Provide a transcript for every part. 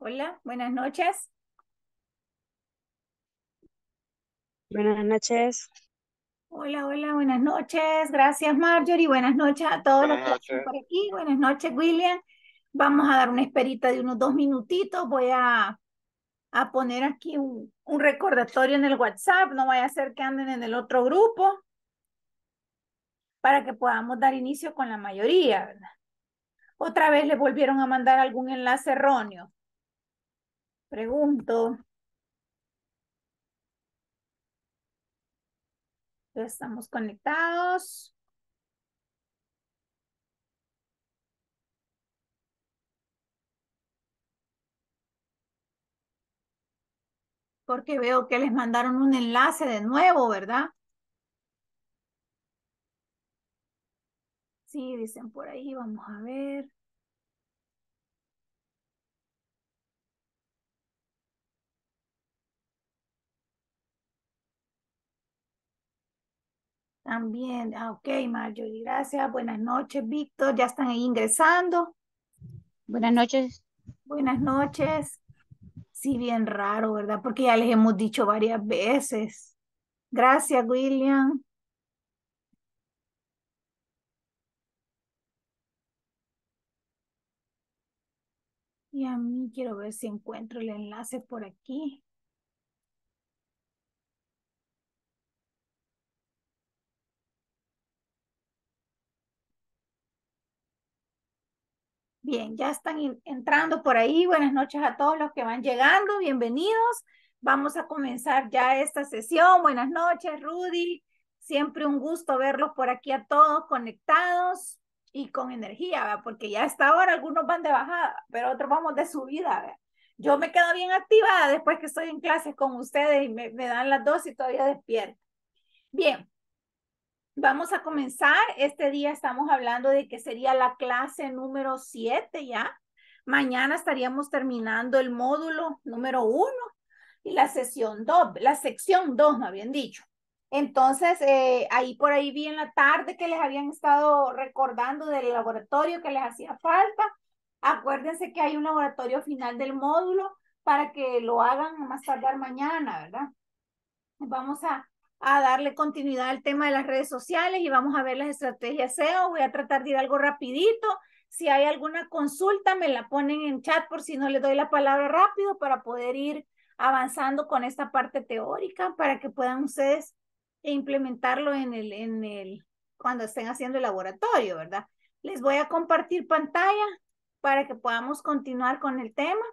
Hola, buenas noches. Buenas noches. Hola, hola, buenas noches. Gracias, Marjorie. Buenas noches a todos los que están por aquí. Buenas noches, William. Vamos a dar una esperita de unos dos minutitos. Voy a, poner aquí un, recordatorio en el WhatsApp. No vaya a ser que anden en el otro grupo para que podamos dar inicio con la mayoría, ¿verdad? Otra vez le volvieron a mandar algún enlace erróneo. Pregunto. Estamos conectados. Porque veo que les mandaron un enlace de nuevo, ¿verdad? Sí, dicen por ahí, vamos a ver. También, ah, ok, Marjorie, gracias. Buenas noches, Víctor. Ya están ingresando. Buenas noches. Buenas noches. Sí, bien raro, ¿verdad? Porque ya les hemos dicho varias veces. Gracias, William. Y a mí quiero ver si encuentro el enlace por aquí. Bien, ya están entrando por ahí. Buenas noches a todos los que van llegando. Bienvenidos. Vamos a comenzar ya esta sesión. Buenas noches, Rudy. Siempre un gusto verlos por aquí a todos conectados y con energía, ¿verdad? porque ya hasta ahora algunos van de bajada, pero otros vamos de subida. ¿verdad? Yo me quedo bien activada después que estoy en clases con ustedes y me, dan las dos y todavía despierta. Bien, Vamos a comenzar. Este día estamos hablando de que sería la clase número 7 ya. Mañana estaríamos terminando el módulo número 1 y la sesión 2, la sección 2, me habían dicho. Entonces, eh, ahí por ahí vi en la tarde que les habían estado recordando del laboratorio que les hacía falta. Acuérdense que hay un laboratorio final del módulo para que lo hagan más tardar mañana, ¿verdad? Vamos a, a darle continuidad al tema de las redes sociales y vamos a ver las estrategias SEO. Voy a tratar de ir algo rapidito. Si hay alguna consulta, me la ponen en chat por si no le doy la palabra rápido para poder ir avanzando con esta parte teórica para que puedan ustedes implementarlo en el, en el, cuando estén haciendo el laboratorio, ¿verdad? Les voy a compartir pantalla para que podamos continuar con el tema.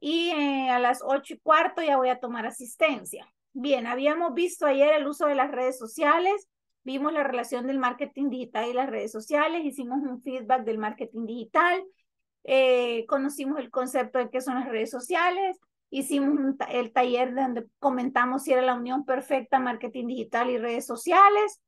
Y eh, a las ocho y cuarto ya voy a tomar asistencia. Bien, habíamos visto ayer el uso de las redes sociales, vimos la relación del marketing digital y las redes sociales, hicimos un feedback del marketing digital, eh, conocimos el concepto de qué son las redes sociales, hicimos el taller donde comentamos si era la unión perfecta marketing digital y redes sociales.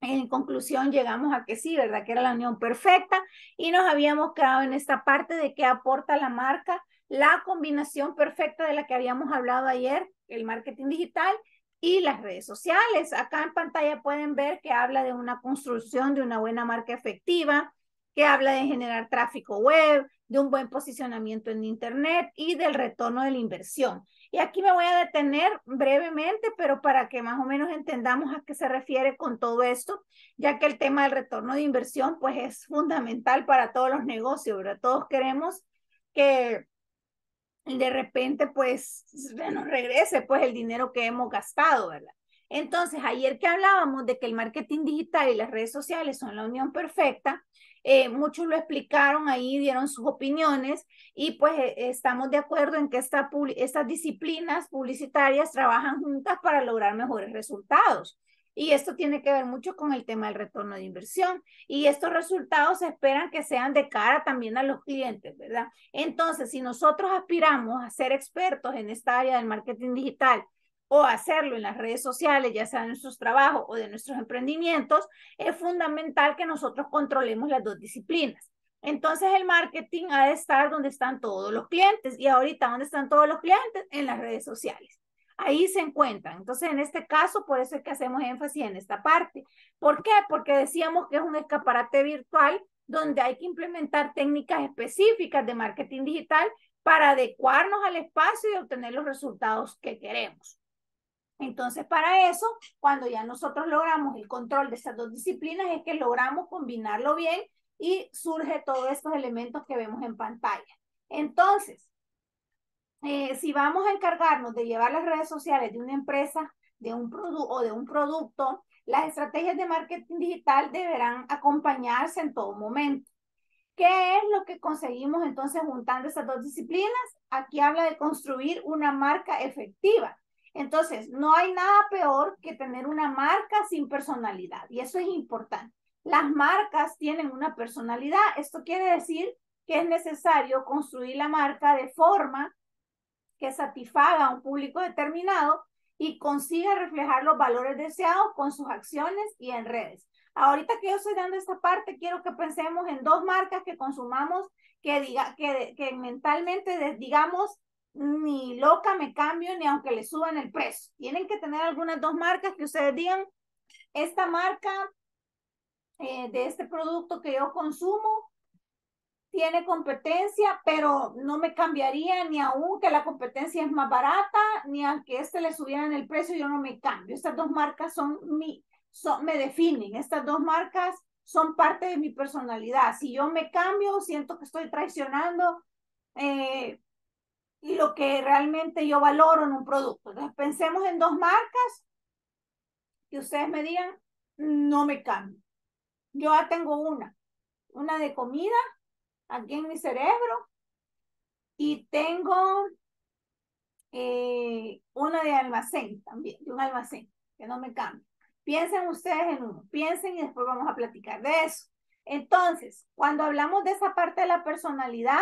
En conclusión llegamos a que sí, ¿verdad? Que era la unión perfecta y nos habíamos quedado en esta parte de qué aporta la marca, la combinación perfecta de la que habíamos hablado ayer el marketing digital y las redes sociales. Acá en pantalla pueden ver que habla de una construcción de una buena marca efectiva, que habla de generar tráfico web, de un buen posicionamiento en Internet y del retorno de la inversión. Y aquí me voy a detener brevemente, pero para que más o menos entendamos a qué se refiere con todo esto, ya que el tema del retorno de inversión pues es fundamental para todos los negocios, ¿verdad? Todos queremos que de repente, pues, nos regrese pues el dinero que hemos gastado, ¿verdad? Entonces, ayer que hablábamos de que el marketing digital y las redes sociales son la unión perfecta, eh, muchos lo explicaron ahí, dieron sus opiniones y pues e, estamos de acuerdo en que estas disciplinas publicitarias trabajan juntas para lograr mejores resultados. Y esto tiene que ver mucho con el tema del retorno de inversión. Y estos resultados se esperan que sean de cara también a los clientes, ¿verdad? Entonces, si nosotros aspiramos a ser expertos en esta área del marketing digital o hacerlo en las redes sociales, ya sea de nuestros trabajos o de nuestros emprendimientos, es fundamental que nosotros controlemos las dos disciplinas. Entonces el marketing ha de estar donde están todos los clientes y ahorita ¿dónde están todos los clientes en las redes sociales ahí se encuentran. Entonces, en este caso, por eso es que hacemos énfasis en esta parte. ¿Por qué? Porque decíamos que es un escaparate virtual donde hay que implementar técnicas específicas de marketing digital para adecuarnos al espacio y obtener los resultados que queremos. Entonces, para eso, cuando ya nosotros logramos el control de esas dos disciplinas, es que logramos combinarlo bien y surge todos estos elementos que vemos en pantalla. Entonces, eh, si vamos a encargarnos de llevar las redes sociales de una empresa de un o de un producto, las estrategias de marketing digital deberán acompañarse en todo momento. ¿Qué es lo que conseguimos entonces juntando estas dos disciplinas? Aquí habla de construir una marca efectiva. Entonces, no hay nada peor que tener una marca sin personalidad y eso es importante. Las marcas tienen una personalidad. Esto quiere decir que es necesario construir la marca de forma que satisfaga a un público determinado y consiga reflejar los valores deseados con sus acciones y en redes. Ahorita que yo estoy dando esta parte, quiero que pensemos en dos marcas que consumamos que, diga, que, que mentalmente digamos, ni loca me cambio, ni aunque le suban el precio. Tienen que tener algunas dos marcas que ustedes digan, esta marca eh, de este producto que yo consumo tiene competencia, pero no me cambiaría ni aún que la competencia es más barata, ni aunque este le subieran el precio, yo no me cambio. Estas dos marcas son mi, son, me definen, estas dos marcas son parte de mi personalidad. Si yo me cambio, siento que estoy traicionando eh, y lo que realmente yo valoro en un producto. Entonces, pensemos en dos marcas que ustedes me digan, no me cambio. Yo ya tengo una, una de comida aquí en mi cerebro y tengo eh, una de almacén también, de un almacén, que no me cambia. Piensen ustedes en uno, piensen y después vamos a platicar de eso. Entonces, cuando hablamos de esa parte de la personalidad,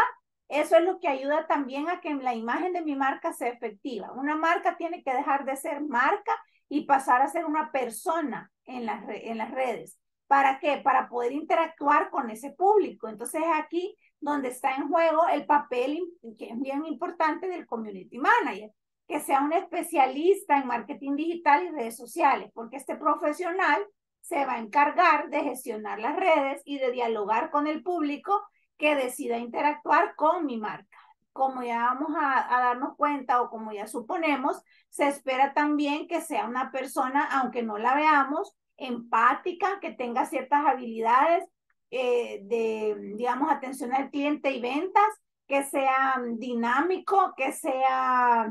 eso es lo que ayuda también a que la imagen de mi marca sea efectiva. Una marca tiene que dejar de ser marca y pasar a ser una persona en las, en las redes. ¿Para qué? Para poder interactuar con ese público. Entonces aquí donde está en juego el papel que es bien importante del community manager, que sea un especialista en marketing digital y redes sociales, porque este profesional se va a encargar de gestionar las redes y de dialogar con el público que decida interactuar con mi marca. Como ya vamos a darnos cuenta o como ya suponemos, se espera también que sea una persona, aunque no la veamos, empática, que tenga ciertas habilidades eh, de, digamos, atención al cliente y ventas, que sea mm, dinámico, que sea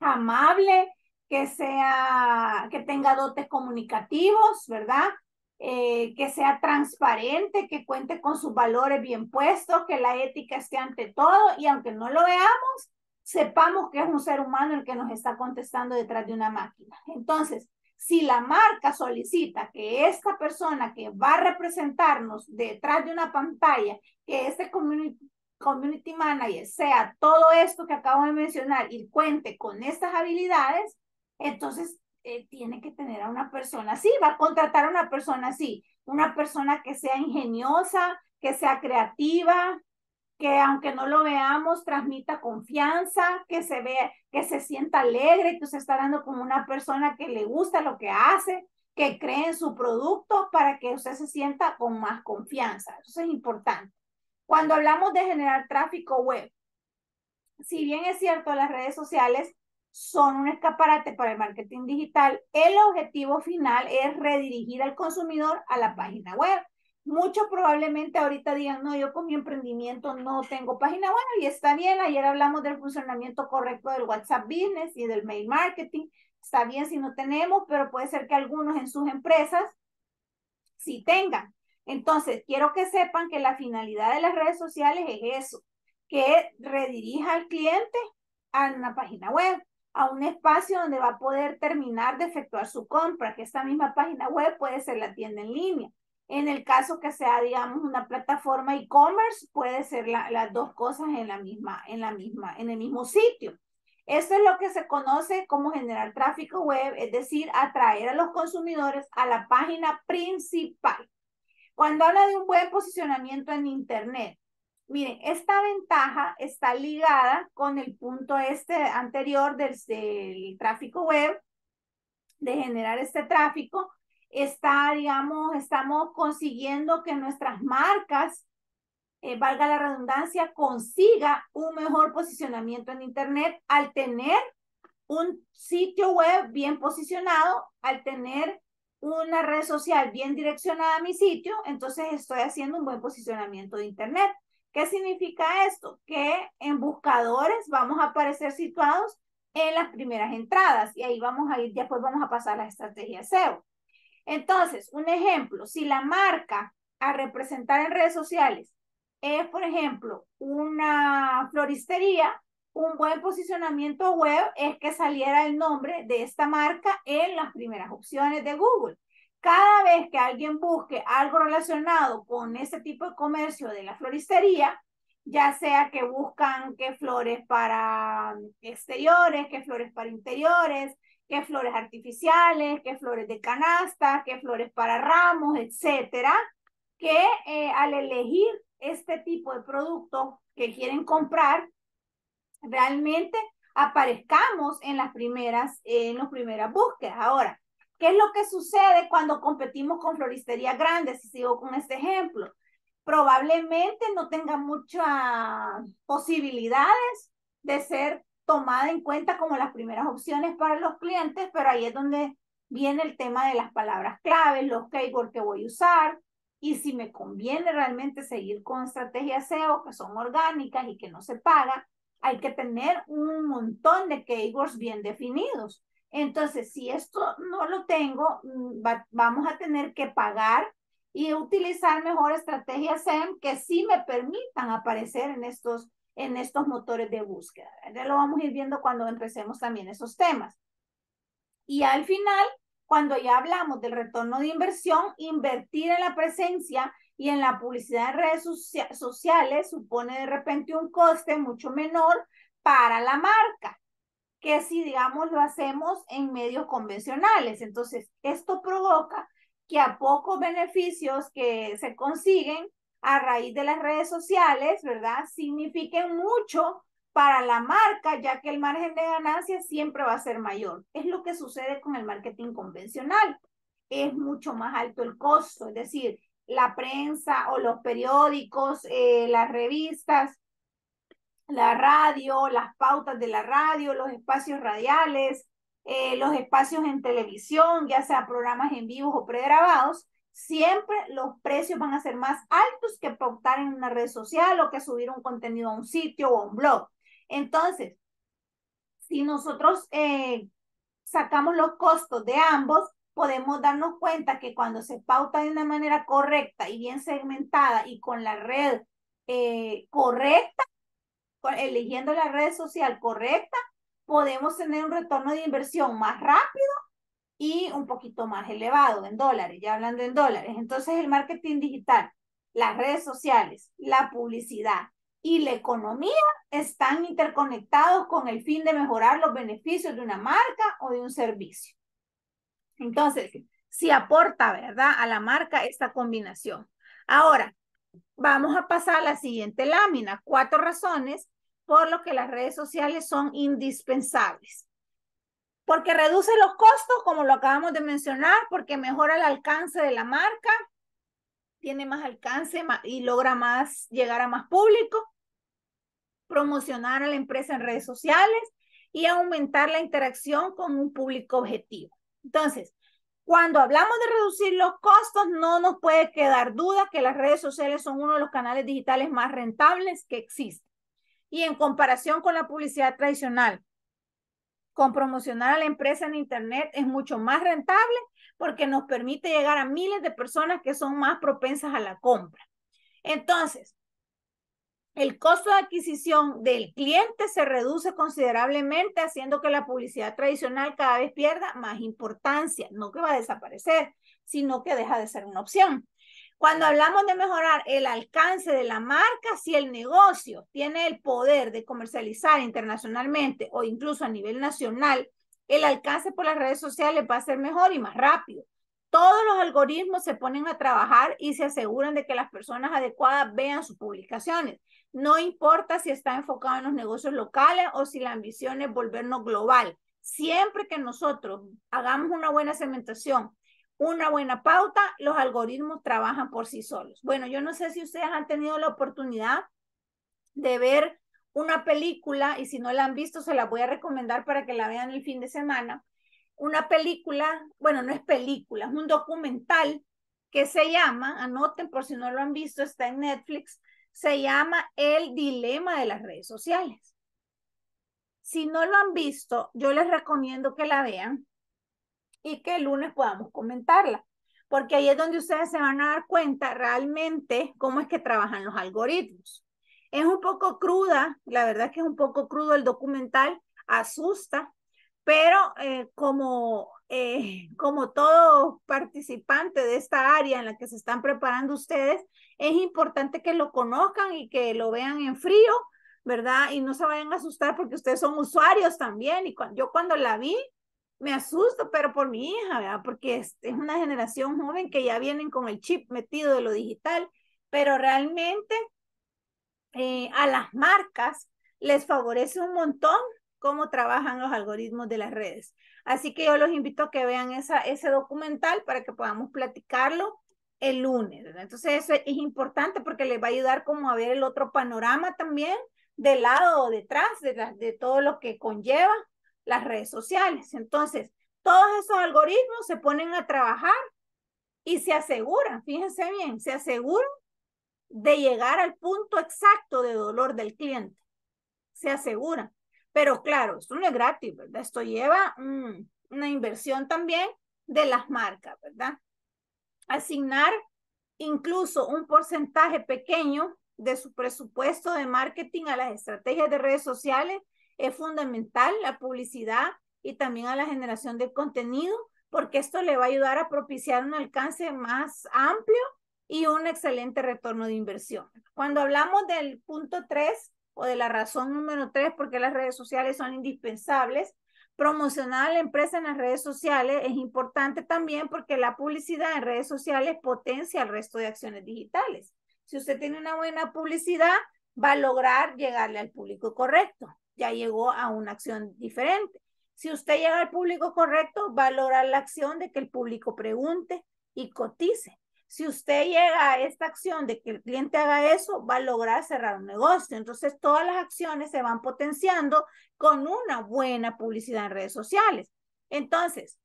amable, que sea, que tenga dotes comunicativos, ¿verdad? Eh, que sea transparente, que cuente con sus valores bien puestos, que la ética esté ante todo y aunque no lo veamos, sepamos que es un ser humano el que nos está contestando detrás de una máquina. Entonces, si la marca solicita que esta persona que va a representarnos detrás de una pantalla, que este community, community manager sea todo esto que acabo de mencionar y cuente con estas habilidades, entonces eh, tiene que tener a una persona así, va a contratar a una persona así, una persona que sea ingeniosa, que sea creativa, que aunque no lo veamos, transmita confianza, que se vea, que se sienta alegre, que se está dando como una persona que le gusta lo que hace, que cree en su producto para que usted se sienta con más confianza. Eso es importante. Cuando hablamos de generar tráfico web, si bien es cierto, las redes sociales son un escaparate para el marketing digital, el objetivo final es redirigir al consumidor a la página web. Muchos probablemente ahorita digan, no, yo con mi emprendimiento no tengo página web y está bien, ayer hablamos del funcionamiento correcto del WhatsApp Business y del mail marketing, está bien si no tenemos, pero puede ser que algunos en sus empresas sí tengan. Entonces, quiero que sepan que la finalidad de las redes sociales es eso, que redirija al cliente a una página web, a un espacio donde va a poder terminar de efectuar su compra, que esta misma página web puede ser la tienda en línea en el caso que sea, digamos, una plataforma e-commerce, puede ser las dos cosas en la misma, en la misma, en el mismo sitio. Esto es lo que se conoce como generar tráfico web, es decir, atraer a los consumidores a la página principal. Cuando habla de un buen posicionamiento en Internet, miren, esta ventaja está ligada con el punto este anterior del tráfico web, de generar este tráfico, está, estamos consiguiendo que nuestras marcas, eh, valga la redundancia, consiga un mejor posicionamiento en Internet al tener un sitio web bien posicionado, al tener una red social bien direccionada a mi sitio, entonces estoy haciendo un buen posicionamiento de Internet. ¿Qué significa esto? Que en buscadores vamos a aparecer situados en las primeras entradas y ahí vamos a ir, después vamos a pasar a la estrategia SEO. Entonces, un ejemplo, si la marca a representar en redes sociales es, por ejemplo, una floristería, un buen posicionamiento web es que saliera el nombre de esta marca en las primeras opciones de Google. Cada vez que alguien busque algo relacionado con ese tipo de comercio de la floristería, ya sea que buscan qué flores para exteriores, qué flores para interiores, qué flores artificiales, qué flores de canasta, qué flores para ramos, etcétera, que eh, al elegir este tipo de producto que quieren comprar, realmente aparezcamos en las primeras, en las primeras búsquedas. Ahora, ¿qué es lo que sucede cuando competimos con floristerías grandes? Si sigo con este ejemplo, probablemente no tenga muchas posibilidades de ser tomada en cuenta como las primeras opciones para los clientes, pero ahí es donde viene el tema de las palabras claves, los keywords que voy a usar y si me conviene realmente seguir con estrategias SEO que son orgánicas y que no se paga, hay que tener un montón de keywords bien definidos. Entonces, si esto no lo tengo, mm, vamos a tener que pagar y utilizar mejor estrategias SEM que sí me permitan aparecer en estos, en estos motores de búsqueda. Ya lo vamos a ir viendo cuando empecemos también esos temas. Y al final, cuando ya hablamos del retorno de inversión, invertir en la presencia y en la publicidad en redes sociales supone de repente un coste mucho menor para la marca que si, digamos, lo hacemos en medios convencionales. Entonces, esto provoca que a pocos beneficios que se consiguen a raíz de las redes sociales, ¿verdad? Signifiquen mucho para la marca, ya que el margen de ganancia siempre va a ser mayor. Es lo que sucede con el marketing convencional. Es mucho más alto el costo, es decir, la prensa o los periódicos, eh, las revistas, la radio, las pautas de la radio, los espacios radiales, eh, los espacios en televisión, ya sea programas en vivo o pregrabados, siempre los precios van a ser más altos que pautar en una red social o que subir un contenido a un sitio o un blog. Entonces, si nosotros eh, sacamos los costos de ambos, podemos darnos cuenta que cuando se pauta de una manera correcta y bien segmentada y con la red eh, correcta, eligiendo la red social correcta, podemos tener un retorno de inversión más rápido y un poquito más elevado en dólares, ya hablando en dólares. Entonces el marketing digital, las redes sociales, la publicidad y la economía están interconectados con el fin de mejorar los beneficios de una marca o de un servicio. Entonces, si aporta, ¿verdad?, a la marca esta combinación. Ahora, vamos a pasar a la siguiente lámina, cuatro razones por lo que las redes sociales son indispensables. Porque reduce los costos, como lo acabamos de mencionar, porque mejora el alcance de la marca, tiene más alcance y logra más llegar a más público, promocionar a la empresa en redes sociales y aumentar la interacción con un público objetivo. Entonces, cuando hablamos de reducir los costos, no nos puede quedar duda que las redes sociales son uno de los canales digitales más rentables que existen y en comparación con la publicidad tradicional. Con promocionar a la empresa en Internet es mucho más rentable porque nos permite llegar a miles de personas que son más propensas a la compra. Entonces, el costo de adquisición del cliente se reduce considerablemente, haciendo que la publicidad tradicional cada vez pierda más importancia, no que va a desaparecer, sino que deja de ser una opción. Cuando hablamos de mejorar el alcance de la marca, si el negocio tiene el poder de comercializar internacionalmente o incluso a nivel nacional, el alcance por las redes sociales va a ser mejor y más rápido. Todos los algoritmos se ponen a trabajar y se aseguran de que las personas adecuadas vean sus publicaciones. No importa si está enfocado en los negocios locales o si la ambición es volvernos global. Siempre que nosotros hagamos una buena segmentación, una buena pauta, los algoritmos trabajan por sí solos. Bueno, yo no sé si ustedes han tenido la oportunidad de ver una película, y si no la han visto, se la voy a recomendar para que la vean el fin de semana. Una película, bueno, no es película, es un documental que se llama, anoten por si no lo han visto, está en Netflix, se llama El Dilema de las Redes Sociales. Si no lo han visto, yo les recomiendo que la vean y que el lunes podamos comentarla, porque ahí es donde ustedes se van a dar cuenta realmente cómo es que trabajan los algoritmos. Es un poco cruda, la verdad que es un poco crudo el documental, asusta, pero eh, como, eh, como todo participante de esta área en la que se están preparando ustedes, es importante que lo conozcan y que lo vean en frío, ¿verdad? Y no se vayan a asustar porque ustedes son usuarios también. Y cuando, yo cuando la vi, me asusto, pero por mi hija, ¿verdad? porque es, una generación joven que ya vienen con el chip metido de lo digital, pero realmente eh, a las marcas les favorece un montón cómo trabajan los algoritmos de las redes. Así que yo los invito a que vean esa, ese documental para que podamos platicarlo el lunes. Entonces eso es, importante porque les va a ayudar como a ver el otro panorama también del lado o detrás de todo lo que conlleva las redes sociales. Entonces, todos esos algoritmos se ponen a trabajar y se aseguran, fíjense bien, se aseguran de llegar al punto exacto de dolor del cliente. Se aseguran. Pero claro, esto no es gratis, ¿verdad? Esto lleva mm, una inversión también de las marcas, ¿verdad? Asignar incluso un porcentaje pequeño de su presupuesto de marketing a las estrategias de redes sociales es fundamental la publicidad y también a la generación de contenido, porque esto le va a ayudar a propiciar un alcance más amplio y un excelente retorno de inversión. Cuando hablamos del punto 3 o de la razón número 3, porque las redes sociales son indispensables, promocionar a la empresa en las redes sociales es importante también porque la publicidad en redes sociales potencia el resto de acciones digitales. Si usted tiene una buena publicidad, va a lograr llegarle al público correcto ya llegó a una acción diferente. Si usted llega al público correcto, va a lograr la acción de que el público pregunte y cotice. Si usted llega a esta acción de que el cliente haga eso, va a lograr cerrar un negocio. Entonces, todas las acciones se van potenciando con una buena publicidad en redes sociales. Entonces,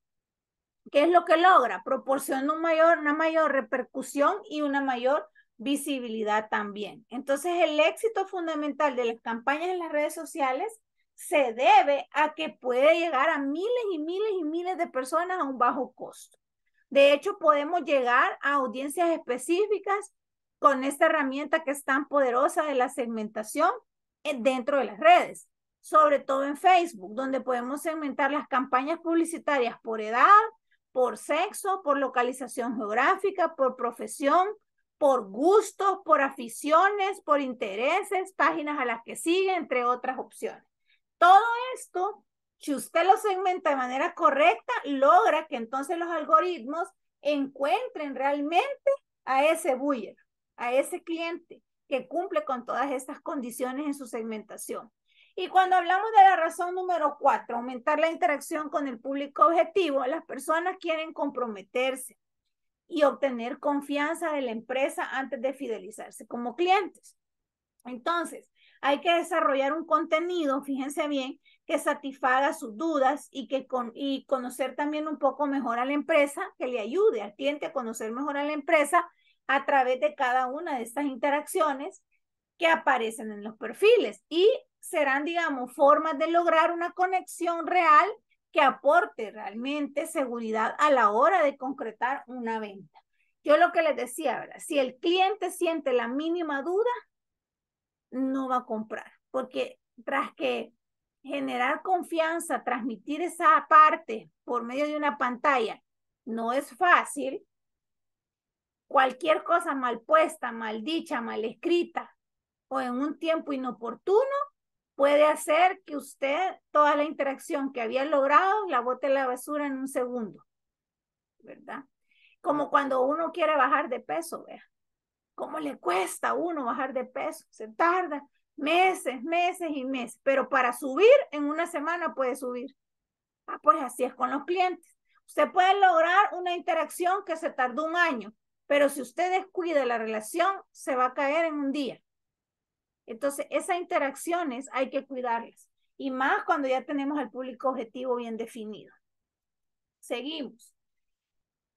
¿qué es lo que logra? Proporciona mayor, una mayor repercusión y una mayor visibilidad también. Entonces, el éxito fundamental de las campañas en las redes sociales se debe a que puede llegar a miles y miles y miles de personas a un bajo costo. De hecho, podemos llegar a audiencias específicas con esta herramienta que es tan poderosa de la segmentación eh, dentro de las redes, sobre todo en Facebook, donde podemos segmentar las campañas publicitarias por edad, por sexo, por localización geográfica, por profesión, por gustos, por aficiones, por intereses, páginas a las que sigue, entre otras opciones. Todo esto, si usted lo segmenta de manera correcta, logra que entonces los algoritmos encuentren realmente a ese buyer, a ese cliente que cumple con todas estas condiciones en su segmentación. Y cuando hablamos de la razón número cuatro, aumentar la interacción con el público objetivo, las personas quieren comprometerse, y obtener confianza de la empresa antes de fidelizarse como clientes. Entonces, hay que desarrollar un contenido, fíjense bien, que satisfaga sus dudas y, que con, y conocer también un poco mejor a la empresa, que le ayude al cliente a conocer mejor a la empresa a través de cada una de estas interacciones que aparecen en los perfiles y serán, digamos, formas de lograr una conexión real que aporte realmente seguridad a la hora de concretar una venta. Yo lo que les decía, si el cliente siente la mínima duda, no va a comprar, porque tras que generar confianza, transmitir esa parte por medio de una pantalla, no es fácil. Cualquier cosa mal puesta, mal dicha, mal escrita o en un tiempo inoportuno puede hacer que usted toda la interacción que había logrado la bote la basura en un segundo, ¿verdad? Como cuando uno quiere bajar de peso, vea. ¿Cómo le cuesta a uno bajar de peso? Se tarda meses, meses y meses, pero para subir en una semana puede subir. Ah, pues así es con los clientes. Usted puede lograr una interacción que se tardó un año, pero si usted descuida la relación, se va a caer en un día. Entonces, esas interacciones hay que cuidarlas y más cuando ya tenemos el público objetivo bien definido. Seguimos.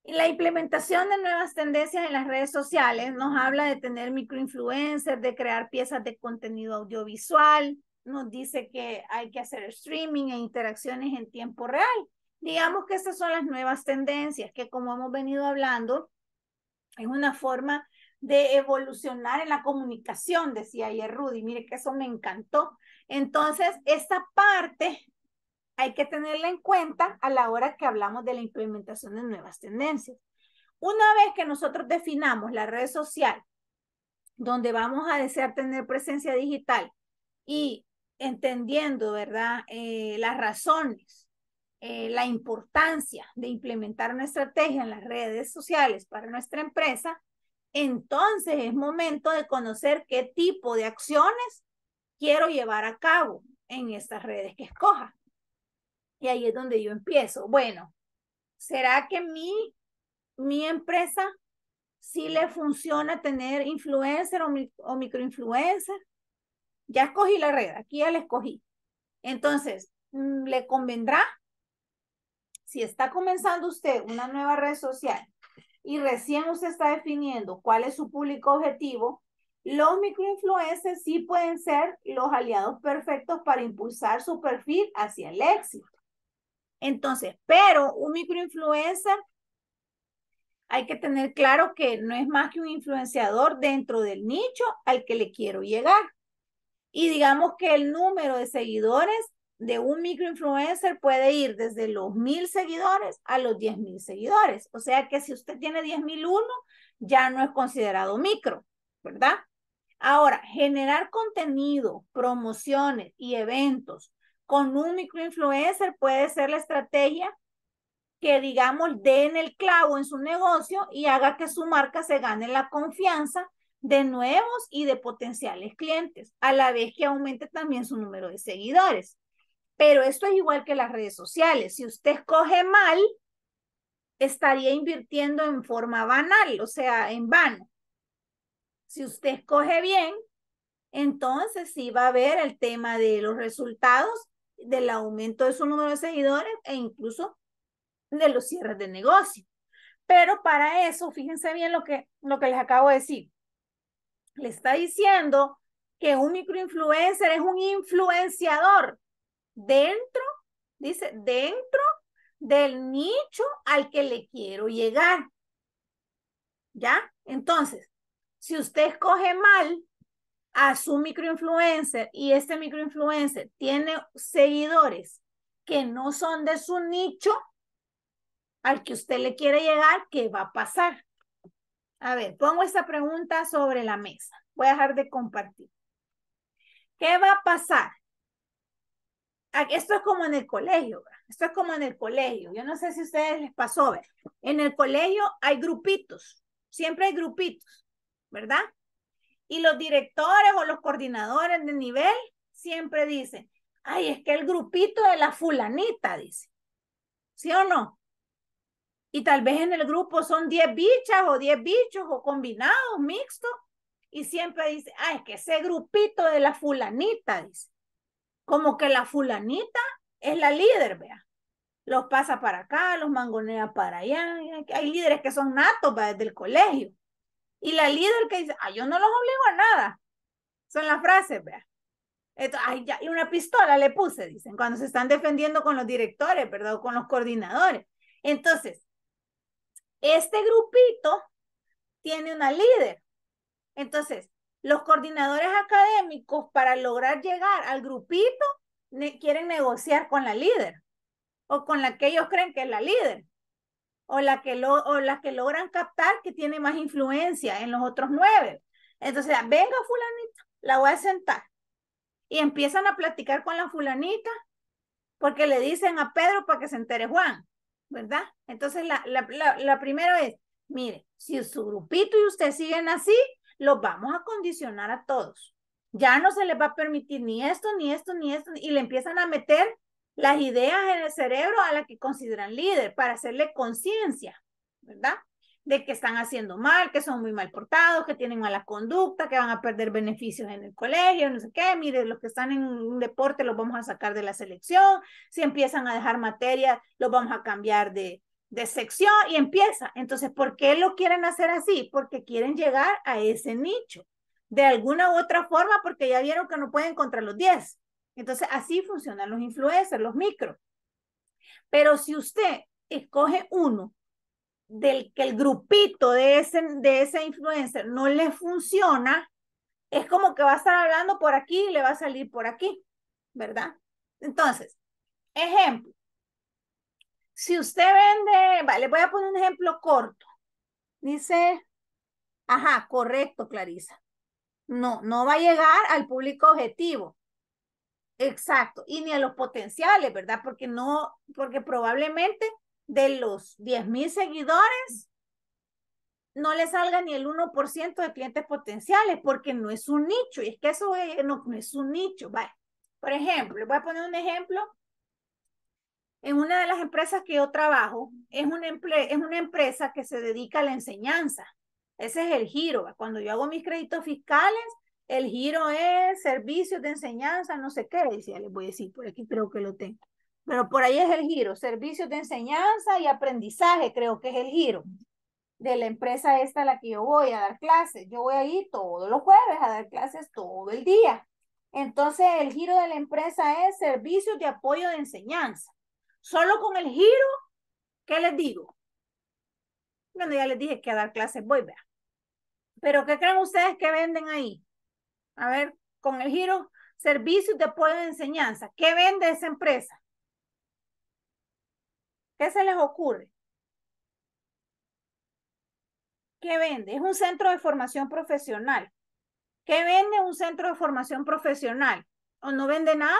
La implementación de nuevas tendencias en las redes sociales nos habla de tener microinfluencers, de crear piezas de contenido audiovisual, nos dice que hay que hacer streaming e interacciones en tiempo real. Digamos que esas son las nuevas tendencias que como hemos venido hablando, es una forma de evolucionar en la comunicación, decía ayer Rudy, mire que eso me encantó. Entonces, esta parte hay que tenerla en cuenta a la hora que hablamos de la implementación de nuevas tendencias. Una vez que nosotros definamos la red social, donde vamos a desear tener presencia digital y entendiendo, ¿verdad?, eh, las razones, eh, la importancia de implementar una estrategia en las redes sociales para nuestra empresa, entonces es momento de conocer qué tipo de acciones quiero llevar a cabo en estas redes que escoja. Y ahí es donde yo empiezo. Bueno, ¿será que mi, mi empresa sí le funciona tener influencer o, o microinfluencer? Ya escogí la red, aquí ya la escogí. Entonces, mm, ¿le convendrá? Si está comenzando usted una nueva red social y recién usted está definiendo cuál es su público objetivo, los microinfluencers sí pueden ser los aliados perfectos para impulsar su perfil hacia el éxito. Entonces, pero un microinfluencer hay que tener claro que no es más que un influenciador dentro del nicho al que le quiero llegar. Y digamos que el número de seguidores de un microinfluencer puede ir desde los mil seguidores a los diez mil seguidores. O sea que si usted tiene diez mil uno, ya no es considerado micro, ¿verdad? Ahora, generar contenido, promociones y eventos con un microinfluencer puede ser la estrategia que, digamos, en el clavo en su negocio y haga que su marca se gane la confianza de nuevos y de potenciales clientes, a la vez que aumente también su número de seguidores. Pero esto es igual que las redes sociales. Si usted escoge mal, estaría invirtiendo en forma banal, o sea, en vano. Si usted escoge bien, entonces sí va a ver el tema de los resultados, del aumento de su número de seguidores e incluso de los cierres de negocio. Pero para eso, fíjense bien lo que, lo que les acabo de decir. Le está diciendo que un microinfluencer es un influenciador dentro, dice, dentro del nicho al que le quiero llegar. ¿Ya? Entonces, si usted escoge mal a su microinfluencer y este microinfluencer tiene seguidores que no son de su nicho al que usted le quiere llegar, ¿qué va a pasar? A ver, pongo esta pregunta sobre la mesa. Voy a dejar de compartir. ¿Qué va a pasar esto es como en el colegio, esto es como en el colegio, yo no sé si a ustedes les pasó, en el colegio hay grupitos, siempre hay grupitos, ¿verdad? Y los directores o los coordinadores de nivel siempre dicen, ay, es que el grupito de la fulanita, dice, ¿sí o no? Y tal vez en el grupo son 10 bichas o 10 bichos o combinados, mixtos, y siempre dice, ay, ah, es que ese grupito de la fulanita, dice como que la fulanita es la líder, vea. Los pasa para acá, los mangonea para allá. Hay líderes que son natos desde el colegio. Y la líder que dice, ah, yo no los obligo a nada. Son las frases, vea. ya, y una pistola le puse, dicen, cuando se están defendiendo con los directores, ¿verdad? con los coordinadores. Entonces, este grupito tiene una líder. Entonces, los coordinadores académicos para lograr llegar al grupito quieren negociar con la líder o con la que ellos creen que es la líder o la que, o la que logran captar que tiene más influencia en los otros nueve. Entonces, ah, venga fulanita, la voy a sentar. Y empiezan a platicar con la fulanita porque le dicen a Pedro para que se entere Juan, ¿verdad? Entonces, la, la, la primera es, mire, si su grupito y usted siguen así, los vamos a condicionar a todos. Ya no se les va a permitir ni esto, ni esto, ni esto, y le empiezan a meter las ideas en el cerebro a la que consideran líder para hacerle conciencia, ¿verdad? De que están haciendo mal, que son muy mal portados, que tienen mala conducta, que van a perder beneficios en el colegio, no sé qué, mire, los que están en un deporte los vamos a sacar de la selección, si empiezan a dejar materia, los vamos a cambiar de, de sección y empieza. Entonces, ¿por qué lo quieren hacer así? Porque quieren llegar a ese nicho. De alguna u otra forma, porque ya vieron que no pueden contra los 10. Entonces, así funcionan los influencers, los micros. Pero si usted escoge uno del que el grupito de ese, de ese influencer no le funciona, es como que va a estar hablando por aquí y le va a salir por aquí, ¿verdad? Entonces, ejemplo, si usted vende, vale, voy a poner un ejemplo corto. Dice, ajá, correcto, Clarisa. No, no va a llegar al público objetivo. Exacto, y ni a los potenciales, ¿verdad? Porque no, porque probablemente de los 10,000 mil seguidores no le salga ni el 1% de clientes potenciales porque no es un nicho, y es que eso eh, no, es un nicho, ¿vale? Por ejemplo, le voy a poner un ejemplo en una de las empresas que yo trabajo, es una, es una empresa que se dedica a la enseñanza. Ese es el giro. Cuando yo hago mis créditos fiscales, el giro es servicios de enseñanza, no sé qué. decía, les voy a decir, por aquí creo que lo tengo. Pero por ahí es el giro, servicios de enseñanza y aprendizaje, creo que es el giro de la empresa esta a la que yo voy a dar clases. Yo voy ahí todos los jueves a dar clases todo el día. Entonces, el giro de la empresa es servicios de apoyo de enseñanza. Solo con el giro, ¿qué les digo? Bueno, ya les dije que a dar clases voy, vea. Pero ¿qué creen ustedes que venden ahí? A ver, con el giro, servicios de apoyo de enseñanza. ¿Qué vende esa empresa? ¿Qué se les ocurre? ¿Qué vende? Es un centro de formación profesional. ¿Qué vende un centro de formación profesional? ¿O no vende nada?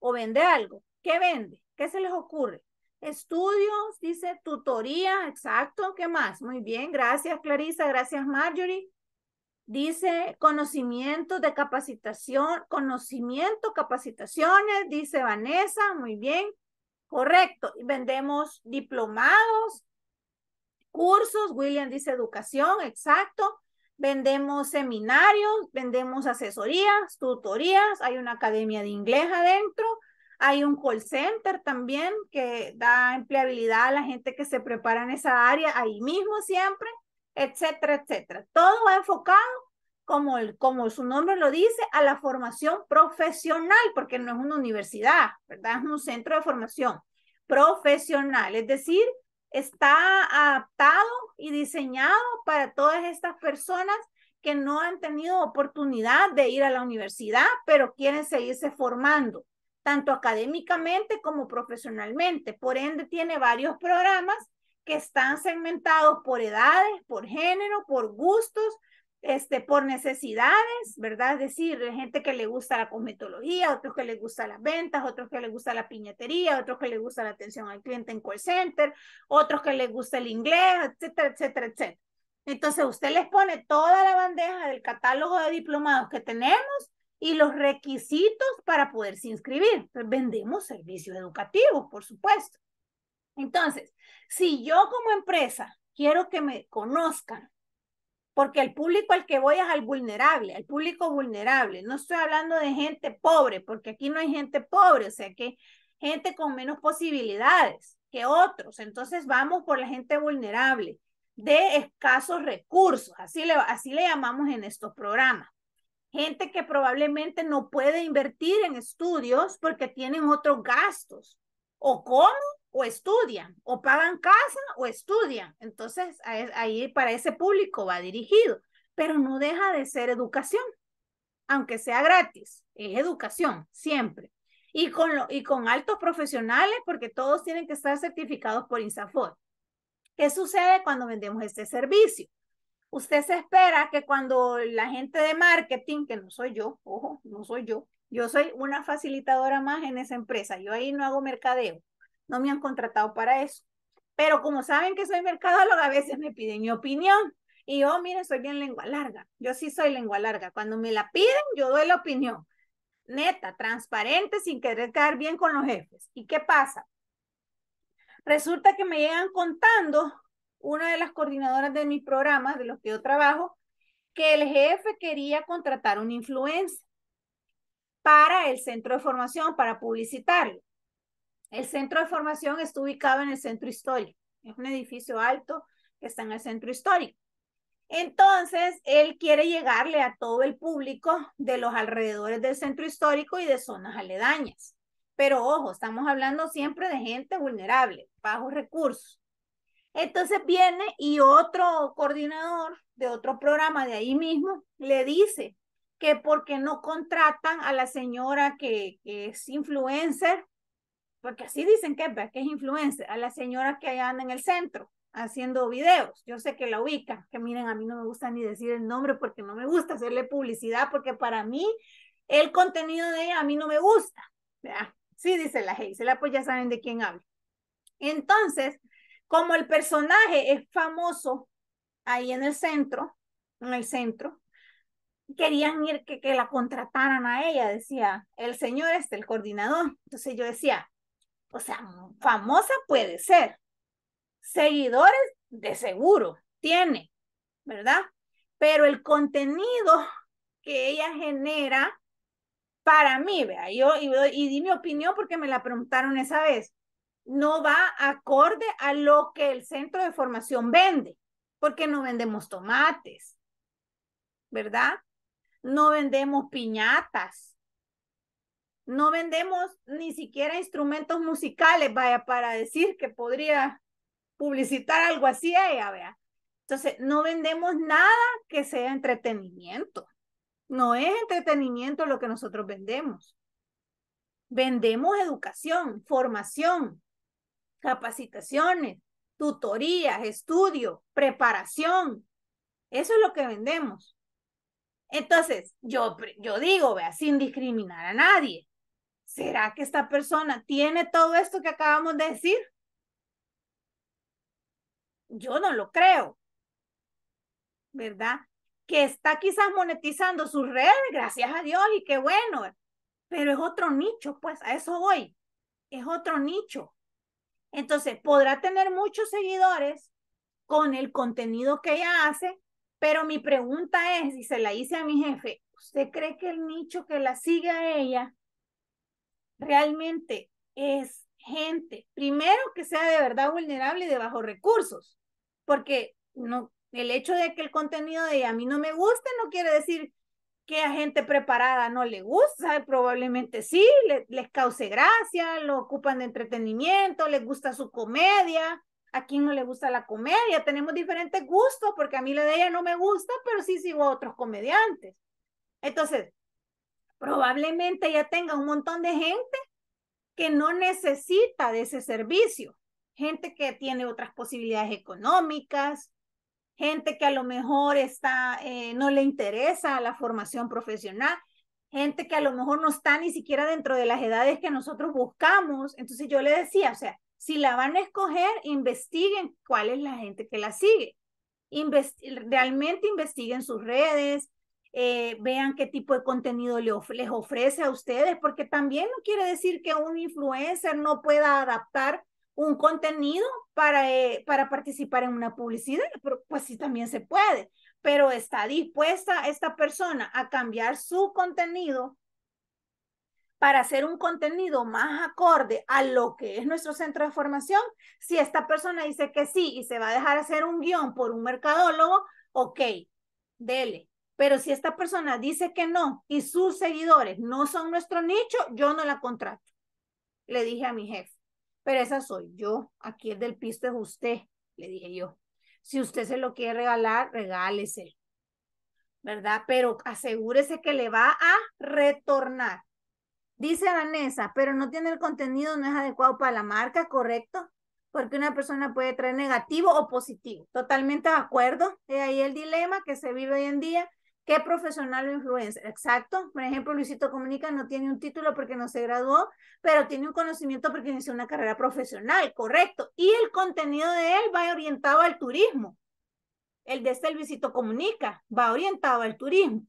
¿O vende algo? ¿Qué vende? ¿Qué se les ocurre? Estudios, dice tutoría, exacto, ¿qué más? Muy bien, gracias Clarisa, gracias Marjorie. Dice conocimientos de capacitación, conocimiento, capacitaciones, dice Vanessa, muy bien, correcto. Vendemos diplomados, cursos, William dice educación, exacto. Vendemos seminarios, vendemos asesorías, tutorías, hay una academia de inglés adentro hay un call center también que da empleabilidad a la gente que se prepara en esa área, ahí mismo siempre, etcétera, etcétera. Todo va enfocado, como, el, como su nombre lo dice, a la formación profesional, porque no es una universidad, ¿verdad? Es un centro de formación profesional, es decir, está adaptado y diseñado para todas estas personas que no han tenido oportunidad de ir a la universidad, pero quieren seguirse formando tanto académicamente como profesionalmente. Por ende, tiene varios programas que están segmentados por edades, por género, por gustos, este, por necesidades, ¿verdad? Es decir, gente que le gusta la cosmetología, otros que le gusta las ventas, otros que le gusta la piñatería, otros que le gusta la atención al cliente en call center, otros que le gusta el inglés, etcétera, etcétera, etcétera. Entonces, usted les pone toda la bandeja del catálogo de diplomados que tenemos y los requisitos para poderse inscribir. vendemos servicios educativos, por supuesto. Entonces, si yo como empresa quiero que me conozcan, porque el público al que voy es al vulnerable, al público vulnerable. No estoy hablando de gente pobre, porque aquí no hay gente pobre, o sea que gente con menos posibilidades que otros. Entonces vamos por la gente vulnerable, de escasos recursos, así le, así le llamamos en estos programas gente que probablemente no puede invertir en estudios porque tienen otros gastos, o comen o estudian, o pagan casa o estudian. Entonces, e, ahí para ese público va dirigido, pero no deja de ser educación, aunque sea gratis, es educación siempre. Y con, y con altos profesionales, porque todos tienen que estar certificados por INSAFOR. ¿Qué sucede cuando vendemos este servicio? usted se espera que cuando la gente de marketing, que no soy yo, ojo, no soy yo, yo soy una facilitadora más en esa empresa, yo ahí no hago mercadeo, no me han contratado para eso. Pero como saben que soy mercadóloga, a veces me piden mi opinión. Y yo, mire, soy bien lengua larga. Yo sí soy lengua larga. Cuando me la piden, yo doy la opinión. Neta, transparente, sin querer quedar bien con los jefes. ¿Y qué pasa? Resulta que me llegan contando una de las coordinadoras de mi programa de los que yo trabajo, que el jefe quería contratar un influencer para el centro de formación, para publicitarlo. El centro de formación está ubicado en el centro histórico. Es un edificio alto que está en el centro histórico. Entonces, él quiere llegarle a todo el público de los alrededores del centro histórico y de zonas aledañas. Pero ojo, estamos hablando siempre de gente vulnerable, bajos recursos. Entonces viene y otro coordinador de otro programa de ahí mismo le dice que porque no contratan a la señora que, es influencer, porque así dicen que, que es influencer, a la señora que allá anda en el centro haciendo videos. Yo sé que la ubican, que miren, a mí no me gusta ni decir el nombre porque no me gusta hacerle publicidad, porque para mí el contenido de ella a mí no me gusta. Sí, dice la la pues ya saben de quién hablo. Entonces, como el personaje es famoso ahí en el centro, en el centro, querían ir que, que la contrataran a ella, decía el señor este, el coordinador. Entonces yo decía, o sea, famosa puede ser, seguidores de seguro tiene, ¿verdad? Pero el contenido que ella genera, para mí, vea, yo y, y di mi opinión porque me la preguntaron esa vez no va acorde a lo que el centro de formación vende, porque no vendemos tomates, ¿verdad? No vendemos piñatas, no vendemos ni siquiera instrumentos musicales, vaya, para decir que podría publicitar algo así ella, vea. Entonces, no vendemos nada que sea entretenimiento. No es entretenimiento lo que nosotros vendemos. Vendemos educación, formación, capacitaciones, tutorías, estudio, preparación. Eso es lo que vendemos. Entonces, yo, yo digo, vea, sin discriminar a nadie, ¿será que esta persona tiene todo esto que acabamos de decir? Yo no lo creo, ¿verdad? Que está quizás monetizando sus redes, gracias a Dios, y qué bueno, pero es otro nicho, pues a eso voy, es otro nicho. Entonces, podrá tener muchos seguidores con el contenido que ella hace, pero mi pregunta es, y se la hice a mi jefe, ¿usted cree que el nicho que la sigue a ella realmente es gente, primero que sea de verdad vulnerable y de bajos recursos? Porque no, el hecho de que el contenido de ella a mí no me guste no quiere decir que a gente preparada no le gusta, probablemente sí, les cause gracia, lo ocupan de entretenimiento, les gusta su comedia. A quien no le gusta la comedia, tenemos diferentes gustos, porque a mí la de ella no me gusta, pero sí sigo a otros comediantes. Entonces, probablemente ya tenga un montón de gente que no necesita de ese servicio, gente que tiene otras posibilidades económicas, gente que a lo mejor está, eh, no le interesa la formación profesional, gente que a lo mejor no está ni siquiera dentro de las edades que nosotros buscamos. Entonces yo le decía, o sea, si la van a escoger, investiguen cuál es la gente que la sigue. realmente investiguen sus redes, eh, vean qué tipo de contenido le les ofrece a ustedes, porque también no quiere decir que un influencer no pueda adaptar un contenido para, eh, para participar en una publicidad, pues sí también se puede, pero está dispuesta esta persona a cambiar su contenido para hacer un contenido más acorde a lo que es nuestro centro de formación, si esta persona dice que sí y se va a dejar hacer un guión por un mercadólogo, ok, dele. Pero si esta persona dice que no y sus seguidores no son nuestro nicho, yo no la contrato. Le dije a mi jefe pero esa soy yo, aquí el del piso es usted, le dije yo. Si usted se lo quiere regalar, regálese, ¿verdad? Pero asegúrese que le va a retornar. Dice Vanessa, pero no tiene el contenido, no es adecuado para la marca, ¿correcto? Porque una persona puede traer negativo o positivo. Totalmente de acuerdo. De ahí el dilema que se vive hoy en día ¿Qué profesional o influencer? Exacto. Por ejemplo, Luisito Comunica no tiene un título porque no se graduó, pero tiene un conocimiento porque inició una carrera profesional, correcto. Y el contenido de él va orientado al turismo. El de este Luisito Comunica va orientado al turismo.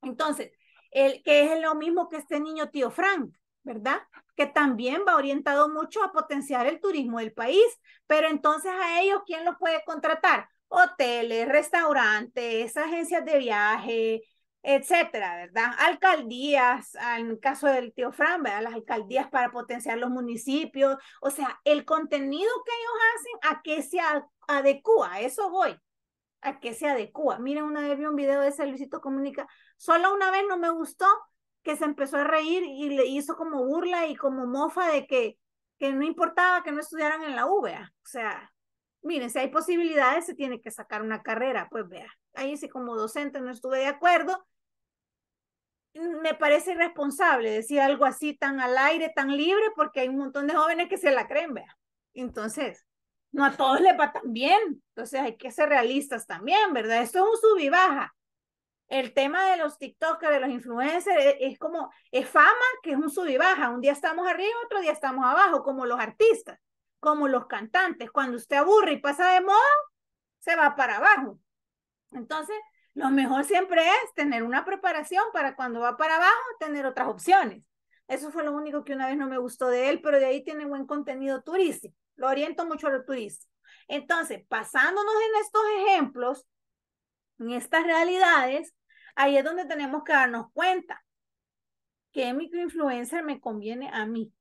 Entonces, el, que es lo mismo que este niño tío Frank, ¿verdad? Que también va orientado mucho a potenciar el turismo del país. Pero entonces a ellos, ¿quién los puede contratar? hoteles, restaurantes, agencias de viaje, etcétera, ¿verdad? Alcaldías, ah, en el caso del tío Fran, ¿verdad? Las alcaldías para potenciar los municipios, o sea, el contenido que ellos hacen, ¿a qué se adecua? eso voy, a qué se adecua. Miren, una vez vi un video de ese Luisito Comunica, solo una vez no me gustó que se empezó a reír y le hizo como burla y como mofa de que, que no importaba que no estudiaran en la UVA, o sea, miren, si hay posibilidades, se tiene que sacar una carrera. Pues vea, ahí sí como docente no estuve de acuerdo. Me parece irresponsable decir algo así tan al aire, tan libre, porque hay un montón de jóvenes que se la creen, vea. Entonces, no a todos les va tan bien. Entonces hay que ser realistas también, ¿verdad? Esto es un sub y baja. El tema de los TikTokers, de los influencers, e-, es, como, es fama que es un sub baja. Un día estamos arriba, otro día estamos abajo, como los artistas como los cantantes, cuando usted aburre y pasa de moda, se va para abajo. Entonces, lo mejor siempre es tener una preparación para cuando va para abajo, tener otras opciones. Eso fue lo único que una vez no me gustó de él, pero de ahí tiene buen contenido turístico. Lo oriento mucho a los turístico. Entonces, pasándonos en estos ejemplos, en estas realidades, ahí es donde tenemos que darnos cuenta que microinfluencer me conviene a mí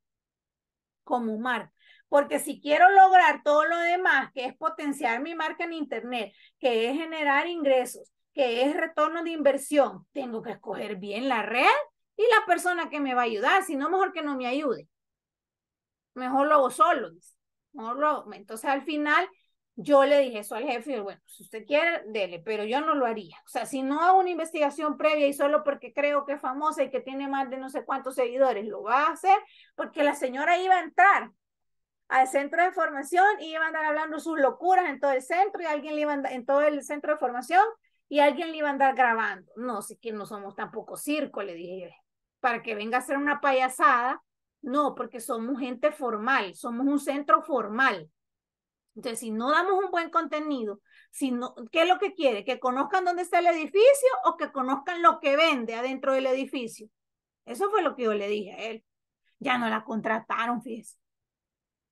como marca. Porque si quiero lograr todo lo demás, que es potenciar mi marca en Internet, que es generar ingresos, que es retorno de inversión, tengo que escoger bien la red y la persona que me va a ayudar, si no, mejor que no me ayude. Mejor lo hago solo. Mejor Entonces al final yo le dije eso al jefe, bueno, si usted quiere, dele, pero yo no lo haría. O sea, si no hago una investigación previa y solo porque creo que es famosa y que tiene más de no sé cuántos seguidores, lo va a hacer porque la señora iba a entrar al centro de formación y iba a andar hablando sus locuras en todo el centro y alguien le iba a andar, en todo el centro de formación y alguien le iba a andar grabando. No, si que no somos tampoco circo, le dije, para que venga a hacer una payasada. No, porque somos gente formal, somos un centro formal. Entonces, si no damos un buen contenido, si ¿qué es lo que quiere? ¿Que conozcan dónde está el edificio o que conozcan lo que vende adentro del edificio? Eso fue lo que yo le dije a él. Ya no la contrataron, fíjese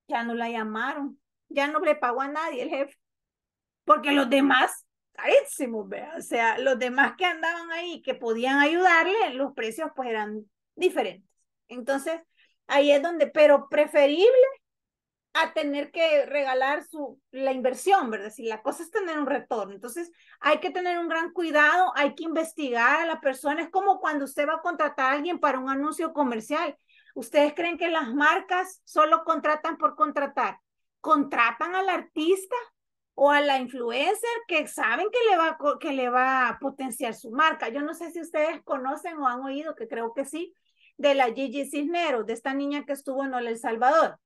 ya no la llamaron, ya no le pagó a nadie el jefe, porque los demás, carísimos, ¿verdad? o sea, los demás que andaban ahí, que podían ayudarle, los precios pues eran diferentes. Entonces, ahí es donde, pero preferible a tener que regalar su, la inversión, ¿verdad? Si la cosa es tener un retorno. Entonces, hay que tener un gran cuidado, hay que investigar a la persona. Es como cuando usted va a contratar a alguien para un anuncio comercial ¿Ustedes creen que las marcas solo contratan por contratar? ¿Contratan al artista o a la influencer que saben que le va, que le va a potenciar su marca? Yo no sé si ustedes conocen o han oído, que creo que sí, de la Gigi Cisneros, de esta niña que estuvo en El Salvador.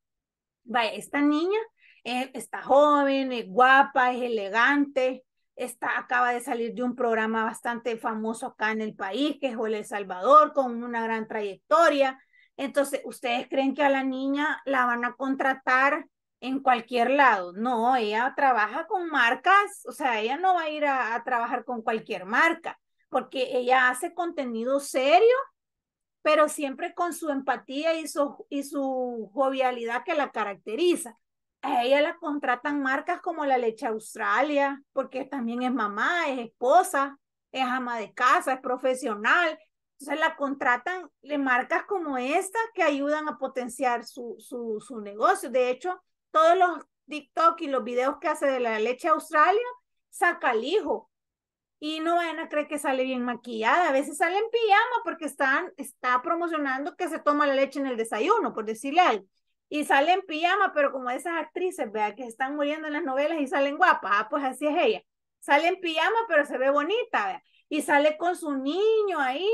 Vaya, esta niña eh, está joven, es guapa, es elegante, está, acaba de salir de un programa bastante famoso acá en el país, que es El Salvador, con una gran trayectoria. Entonces, ¿ustedes creen que a la niña la van a contratar en cualquier lado? No, ella trabaja con marcas, o sea, ella no va a ir a, trabajar con cualquier marca, porque ella hace contenido serio, pero siempre con su empatía y su, y su jovialidad que la caracteriza. A ella la contratan marcas como la Leche Australia, porque también es mamá, es esposa, es ama de casa, es profesional, entonces la contratan le marcas como esta que ayudan a potenciar su, su, negocio. De hecho, todos los TikTok y los videos que hace de la leche australia, saca al hijo. Y no vayan a creer que sale bien maquillada. A veces sale en pijama porque están, está promocionando que se toma la leche en el desayuno, por decirle algo. Y sale en pijama, pero como esas actrices, vea, que están muriendo en las novelas y salen guapas. Ah, pues así es ella. Sale en pijama, pero se ve bonita, vea y sale con su niño ahí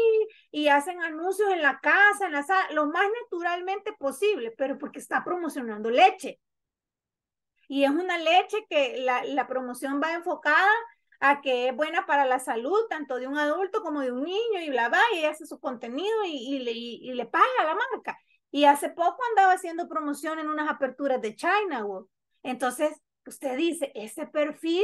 y hacen anuncios en la casa, en la sala, lo más naturalmente posible, pero porque está promocionando leche. Y es una leche que la, la promoción va enfocada a que es buena para la salud, tanto de un adulto como de un niño, y bla, bla, y hace su contenido y, le paga la marca. Y hace poco andaba haciendo promoción en unas aperturas de China World. Entonces, usted dice, ese perfil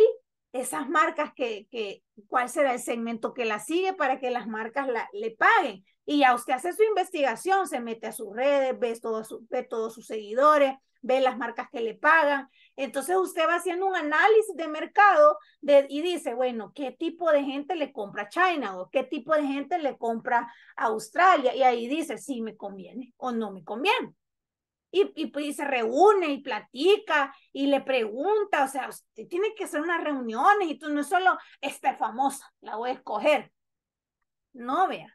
esas marcas que, cuál será el segmento que la sigue para que las marcas la, le paguen. Y ya usted hace su investigación, se mete a sus redes, ve, todo su, todos sus seguidores, ve las marcas que le pagan. Entonces usted va haciendo un análisis de mercado y dice, bueno, ¿qué tipo de gente le compra a China o qué tipo de gente le compra a Australia? Y ahí dice sí, me conviene o no me conviene. Pues, y, se reúne y platica y le pregunta, o sea, usted tiene que hacer unas reuniones y tú no es solo esta famosa, la voy a escoger. No, vea.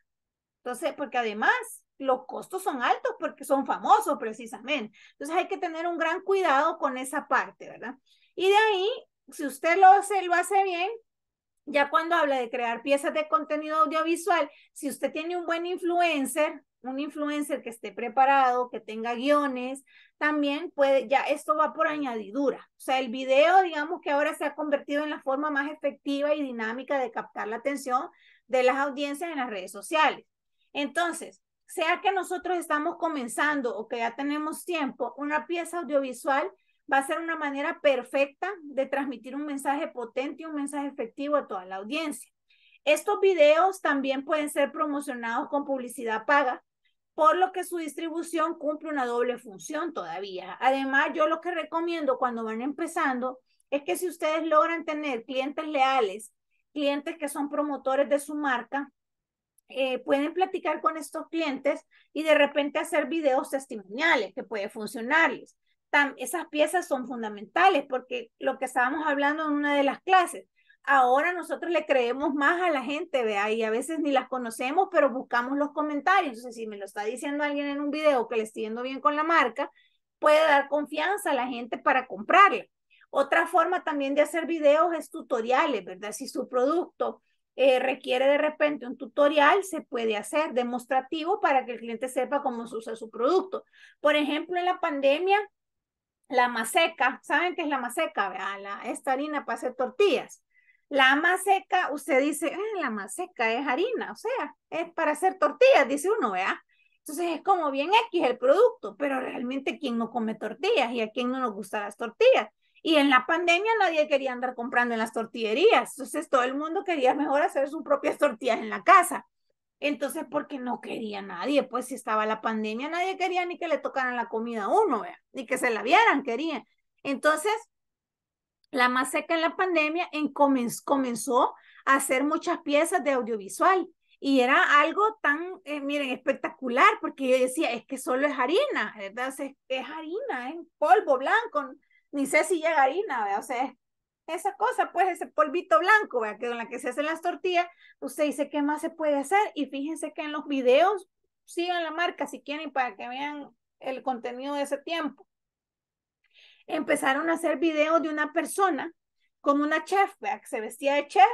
Entonces, porque además los costos son altos porque son famosos precisamente. Entonces hay que tener un gran cuidado con esa parte, ¿verdad? Y de ahí, si usted lo hace, lo hace bien, ya cuando habla de crear piezas de contenido audiovisual, si usted tiene un buen influencer, un influencer que esté preparado, que tenga guiones, también puede, ya esto va por añadidura. O sea, el video, digamos que ahora se ha convertido en la forma más efectiva y dinámica de captar la atención de las audiencias en las redes sociales. Entonces, sea que nosotros estamos comenzando o que ya tenemos tiempo, una pieza audiovisual va a ser una manera perfecta de transmitir un mensaje potente y un mensaje efectivo a toda la audiencia. Estos videos también pueden ser promocionados con publicidad paga, por lo que su distribución cumple una doble función todavía. Además, yo lo que recomiendo cuando van empezando es que si ustedes logran tener clientes leales, clientes que son promotores de su marca, eh, pueden platicar con estos clientes y de repente hacer videos testimoniales que puede funcionarles. esas piezas son fundamentales porque lo que estábamos hablando en una de las clases, ahora nosotros le creemos más a la gente, vea, y a veces ni las conocemos, pero buscamos los comentarios. Entonces, si me lo está diciendo alguien en un video que le estoy yendo bien con la marca, puede dar confianza a la gente para comprarla. Otra forma también de hacer videos es tutoriales, ¿verdad? Si su producto eh, requiere de repente un tutorial, se puede hacer demostrativo para que el cliente sepa cómo se usa su producto. Por ejemplo, en la pandemia, la maseca, ¿saben qué es la maseca? La, esta harina para hacer tortillas. La maseca, usted dice, ah, la maseca es harina, o sea, es para hacer tortillas, dice uno, ¿verdad? Entonces es como bien X el producto, pero realmente ¿quién no come tortillas y a quién no nos gustan las tortillas? Y en la pandemia nadie quería andar comprando en las tortillerías, entonces todo el mundo quería mejor hacer sus propias tortillas en la casa. Entonces, porque no quería nadie, pues si estaba la pandemia, nadie quería ni que le tocaran la comida a uno, ¿verdad? ni que se la vieran, querían. Entonces, la más seca en la pandemia en comenzó a hacer muchas piezas de audiovisual. Y era algo tan, eh, miren, espectacular, porque yo decía, es que solo es harina, ¿verdad? es, es, harina, es polvo blanco, ni sé si llega harina, O sea, esa cosa, pues ese polvito blanco, Que con la que se hacen las tortillas, usted dice, ¿qué más se puede hacer? Y fíjense que en los videos, sigan la marca si quieren para que vean el contenido de ese tiempo empezaron a hacer videos de una persona como una chef, que se vestía de chef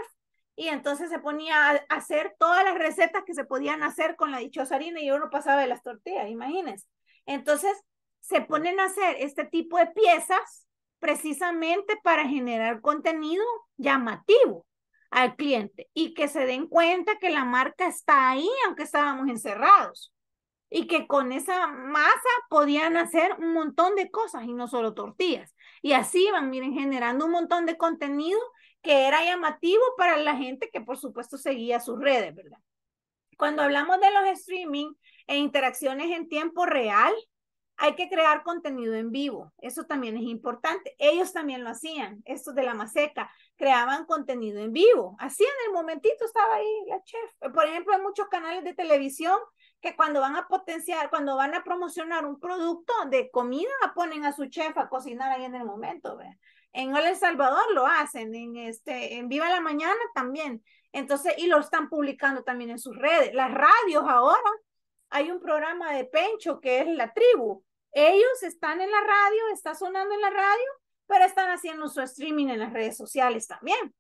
y entonces se ponía a hacer todas las recetas que se podían hacer con la dichosa harina y uno pasaba de las tortillas, imagínense. Entonces se ponen a hacer este tipo de piezas precisamente para generar contenido llamativo al cliente y que se den cuenta que la marca está ahí aunque estábamos encerrados y que con esa masa podían hacer un montón de cosas y no solo tortillas. Y así iban, miren, generando un montón de contenido que era llamativo para la gente que por supuesto seguía sus redes, ¿verdad? Cuando hablamos de los streaming e interacciones en tiempo real, hay que crear contenido en vivo. Eso también es importante. Ellos también lo hacían, estos de la maseca, creaban contenido en vivo. Así en el momentito estaba ahí la chef. Por ejemplo, hay muchos canales de televisión que cuando van a potenciar, cuando van a promocionar un producto de comida, ponen a su chef a cocinar ahí en el momento. ¿ve? En El Salvador lo hacen, en, este, en Viva la Mañana también. Entonces, y lo están publicando también en sus redes. Las radios ahora, hay un programa de Pencho que es La Tribu. Ellos están en la radio, está sonando en la radio, pero están haciendo su streaming en las redes sociales también.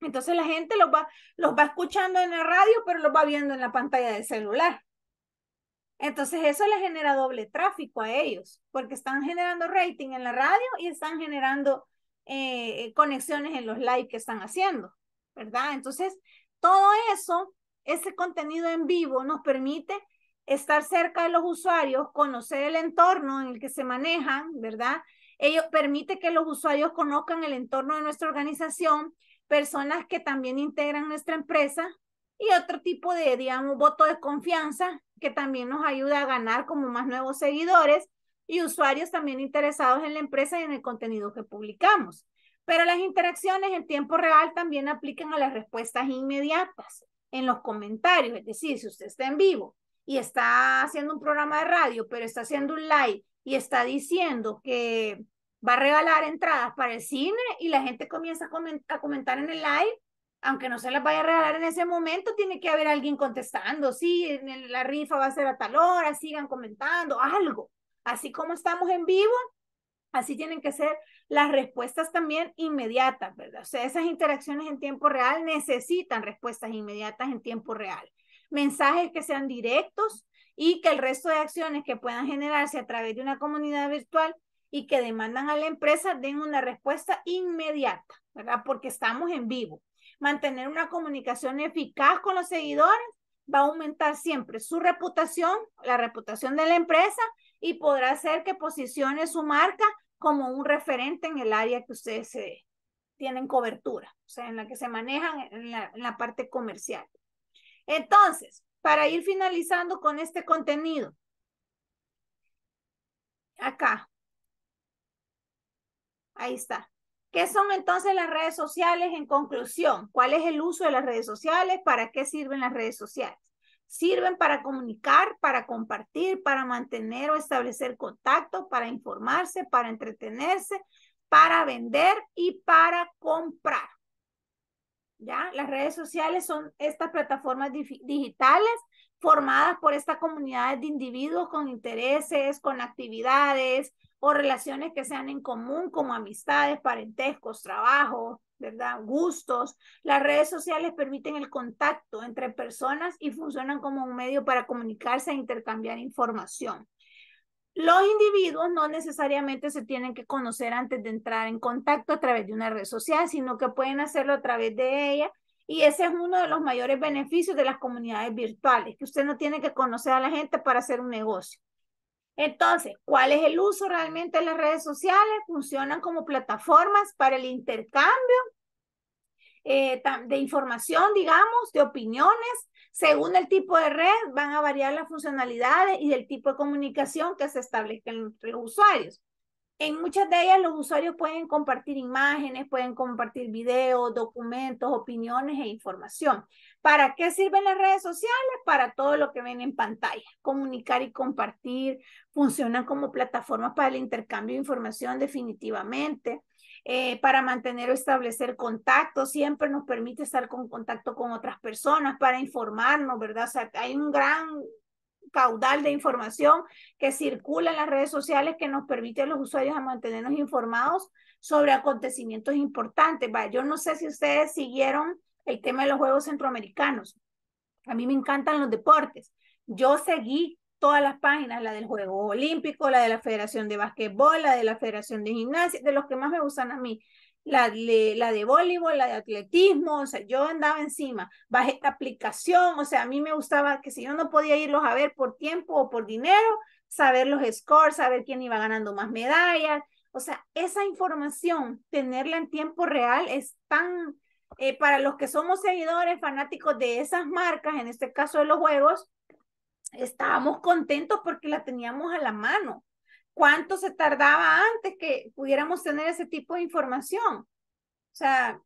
Entonces la gente los va, los va escuchando en la radio, pero los va viendo en la pantalla de celular. Entonces eso les genera doble tráfico a ellos, porque están generando rating en la radio y están generando eh, eh, conexiones en los live que están haciendo, ¿verdad? Entonces, todo eso, ese contenido en vivo nos permite estar cerca de los usuarios, conocer el entorno en el que se manejan, ¿verdad? Ello permite que los usuarios conozcan el entorno de nuestra organización, personas que también integran nuestra empresa y otro tipo de, digamos, voto de confianza que también nos ayuda a ganar como más nuevos seguidores y usuarios también interesados en la empresa y en el contenido que publicamos. Pero las interacciones en tiempo real también aplican a las respuestas inmediatas en los comentarios. Es decir, si usted está en vivo y está haciendo un programa de radio, pero está haciendo un live y está diciendo que va a regalar entradas para el cine y la gente comienza a, comentar en el live, aunque no se las vaya a regalar en ese momento, tiene que haber alguien contestando, sí, en la rifa va a ser a tal hora, sigan comentando, algo. Así como estamos en vivo, así tienen que ser las respuestas también inmediatas, ¿verdad? O sea, esas interacciones en tiempo real necesitan respuestas inmediatas en tiempo real. Mensajes que sean directos y que el resto de acciones que puedan generarse a través de una comunidad virtual y que demandan a la empresa den una respuesta inmediata, ¿verdad? Porque estamos en vivo mantener una comunicación eficaz con los seguidores, va a aumentar siempre su reputación, la reputación de la empresa y podrá hacer que posicione su marca como un referente en el área que ustedes eh, tienen cobertura, o sea, en la que se manejan la, en la parte comercial. Entonces, para ir finalizando con este contenido, acá, ahí está. ¿Qué son entonces las redes sociales en conclusión? ¿Cuál es el uso de las redes sociales? ¿Para qué sirven las redes sociales? Sirven para comunicar, para compartir, para mantener o establecer contacto, para informarse, para entretenerse, para vender y para comprar. ¿Ya? Las redes sociales son estas plataformas digitales formadas por esta comunidad de individuos con intereses, con actividades, o relaciones que sean en común como amistades, parentescos, trabajos, ¿verdad? Gustos. Las redes sociales permiten el contacto entre personas y funcionan como un medio para comunicarse e intercambiar información. Los individuos no necesariamente se tienen que conocer antes de entrar en contacto a través de una red social, sino que pueden hacerlo a través de ella. Y ese es uno de los mayores beneficios de las comunidades virtuales, que usted no tiene que conocer a la gente para hacer un negocio. Entonces, ¿cuál es el uso realmente de las redes sociales? Funcionan como plataformas para el intercambio eh, de información, digamos, de opiniones. Según el tipo de red, van a variar las funcionalidades y el tipo de comunicación que se establezca entre los usuarios. En muchas de ellas los usuarios pueden compartir imágenes, pueden compartir videos, documentos, opiniones e información. ¿Para qué sirven las redes sociales? Para todo lo que ven en pantalla. Comunicar y compartir funcionan como plataformas para el intercambio de información definitivamente. Eh, para mantener o establecer contacto, siempre nos permite estar con contacto con otras personas, para informarnos, ¿verdad? O sea, hay un gran caudal de información que circula en las redes sociales que nos permite a los usuarios a mantenernos informados sobre acontecimientos importantes. Vaya, yo no sé si ustedes siguieron el tema de los Juegos Centroamericanos. A mí me encantan los deportes. Yo seguí todas las páginas, la del Juego Olímpico, la de la Federación de Básquetbol, la de la Federación de Gimnasia, de los que más me gustan a mí la, de voleibol, la de atletismo, o sea, yo andaba encima, bajé esta aplicación, o sea, a mí me gustaba que si yo no podía irlos a ver por tiempo o por dinero, saber los scores, saber quién iba ganando más medallas, o sea, esa información, tenerla en tiempo real es tan, eh, para los que somos seguidores, fanáticos de esas marcas, en este caso de los juegos, estábamos contentos porque la teníamos a la mano cuánto se tardaba antes que pudiéramos tener ese tipo de información. O sea,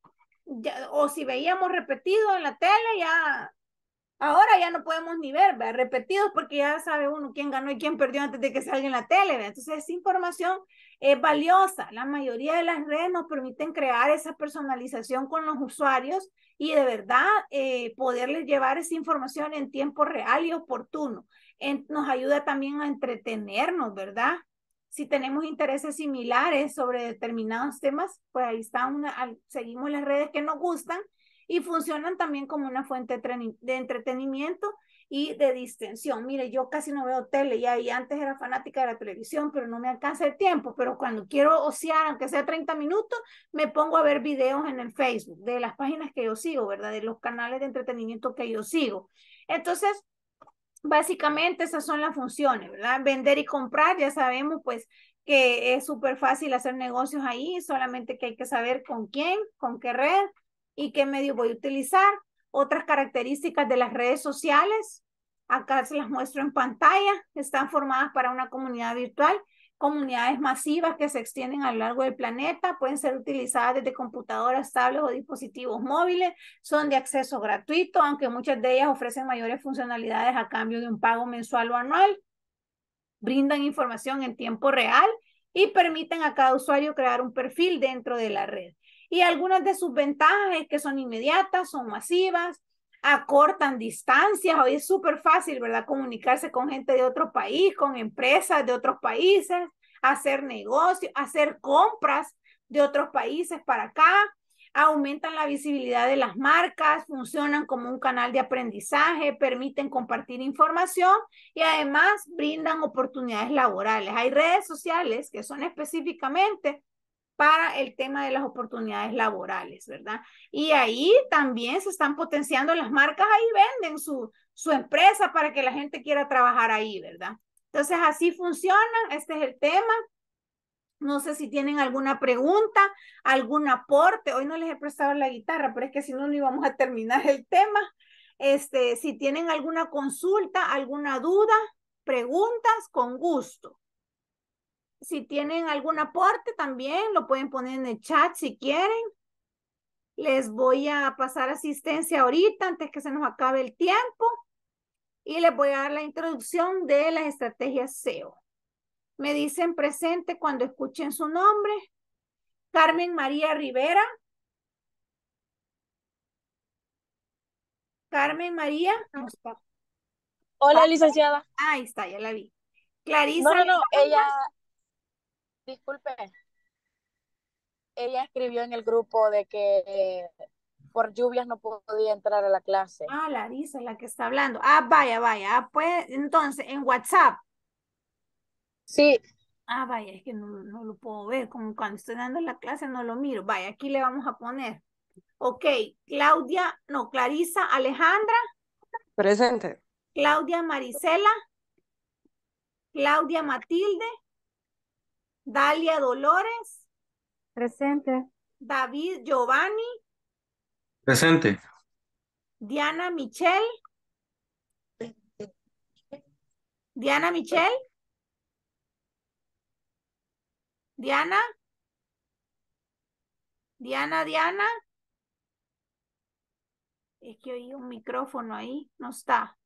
o si veíamos repetido en la tele, ya ahora ya no podemos ni ver, ¿verdad? repetidos porque ya sabe uno quién ganó y quién perdió antes de que salga en la tele. Entonces, esa información es valiosa. La mayoría de las redes nos permiten crear esa personalización con los usuarios y de verdad eh, poderles llevar esa información en tiempo real y oportuno. nos ayuda también a entretenernos, ¿verdad? si tenemos intereses similares sobre determinados temas, pues ahí está una, seguimos las redes que nos gustan y funcionan también como una fuente de entretenimiento y de distensión. Mire, yo casi no veo tele ya, y antes era fanática de la televisión, pero no me alcanza el tiempo, pero cuando quiero ociar aunque sea 30 minutos, me pongo a ver videos en el Facebook de las páginas que yo sigo, ¿verdad? De los canales de entretenimiento que yo sigo. Entonces, Básicamente esas son las funciones, ¿verdad? Vender y comprar, ya sabemos pues que es súper fácil hacer negocios ahí, solamente que hay que saber con quién, con qué red y qué medio voy a utilizar. Otras características de las redes sociales, acá se las muestro en pantalla, están formadas para una comunidad virtual comunidades masivas que se extienden a lo largo del planeta, pueden ser utilizadas desde computadoras, tablets o dispositivos móviles, son de acceso gratuito, aunque muchas de ellas ofrecen mayores funcionalidades a cambio de un pago mensual o anual, brindan información en tiempo real y permiten a cada usuario crear un perfil dentro de la red. Y algunas de sus ventajas que son inmediatas, son masivas, acortan distancias, hoy es súper fácil, ¿verdad? Comunicarse con gente de otro país, con empresas de otros países, hacer negocios, hacer compras de otros países para acá, aumentan la visibilidad de las marcas, funcionan como un canal de aprendizaje, permiten compartir información y además brindan oportunidades laborales. Hay redes sociales que son específicamente para el tema de las oportunidades laborales, ¿verdad? Y ahí también se están potenciando las marcas, ahí venden su, su empresa para que la gente quiera trabajar ahí, ¿verdad? Entonces, así funciona, este es el tema. No sé si tienen alguna pregunta, algún aporte. Hoy no les he prestado la guitarra, pero es que si no, no íbamos a terminar el tema. Este, si tienen alguna consulta, alguna duda, preguntas, con gusto si tienen algún aporte también, lo pueden poner en el chat si quieren. Les voy a pasar asistencia ahorita antes que se nos acabe el tiempo y les voy a dar la introducción de las estrategias SEO. Me dicen presente cuando escuchen su nombre. Carmen María Rivera. Carmen María. Ah, hola, licenciada. Ahí está, ya la vi. Clarisa. no, ella, disculpe, ella escribió en el grupo de que eh, por lluvias no podía entrar a la clase. Ah, Larisa, la que está hablando. Ah, vaya, vaya. Ah, pues, entonces, en WhatsApp. Sí. Ah, vaya, es que no, no lo puedo ver. Como cuando estoy dando la clase no lo miro. Vaya, aquí le vamos a poner. Ok, Claudia, no, Clarisa, Alejandra. Presente. Claudia Maricela Claudia Matilde. Dalia Dolores. Presente. David Giovanni. Presente. Diana Michelle. Diana Michelle. Diana. Diana, Diana. Es que oí un micrófono ahí, no está.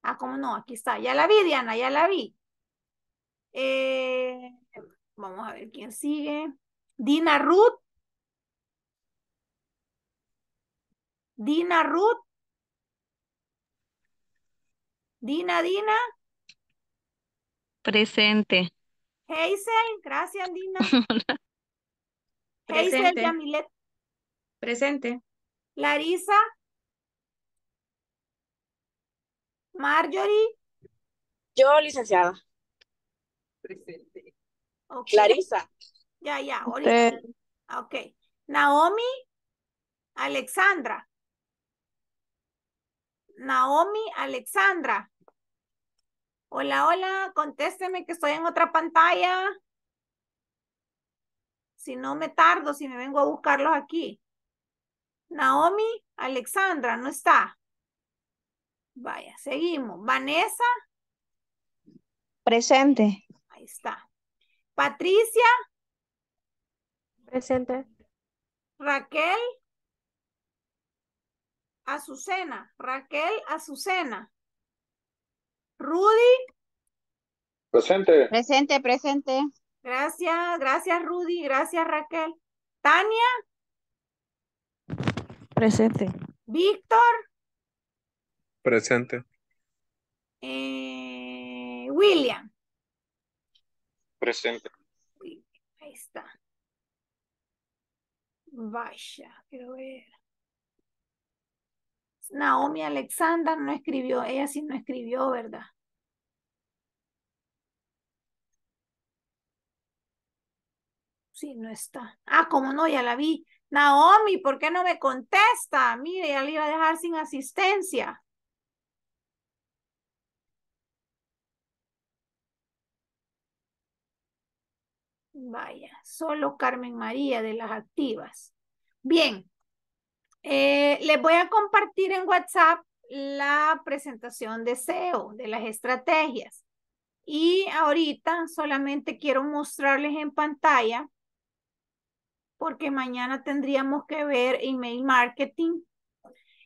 Ah, ¿cómo no? Aquí está. Ya la vi, Diana, ya la vi. Eh, Vamos a ver quién sigue. Dina Ruth. Dina Ruth. Dina, Dina. Presente. Hazel, gracias Dina. Presente. Hazel Yamilet. Presente. Larisa. Marjorie. Yo, licenciada. Presente. Okay. Clarisa. Ya, ya, ahorita. Ok. Naomi, Alexandra. Naomi, Alexandra. Hola, hola, contésteme que estoy en otra pantalla. Si no me tardo, si me vengo a buscarlos aquí. Naomi, Alexandra, no está. Vaya, seguimos. Vanessa. Presente. Ahí está. Patricia. Presente. Raquel. Azucena. Raquel Azucena. Rudy. Presente. Presente, presente. Gracias, gracias Rudy, gracias Raquel. Tania. Presente. Víctor. Presente. Eh, William. Presente. Ahí está. Vaya, quiero ver. Naomi Alexander no escribió, ella sí no escribió, ¿verdad? Sí, no está. Ah, como no, ya la vi. Naomi, ¿por qué no me contesta? Mire, ya le iba a dejar sin asistencia. Vaya, solo Carmen María de las activas. Bien, eh, les voy a compartir en WhatsApp la presentación de SEO, de las estrategias. Y ahorita solamente quiero mostrarles en pantalla, porque mañana tendríamos que ver email marketing.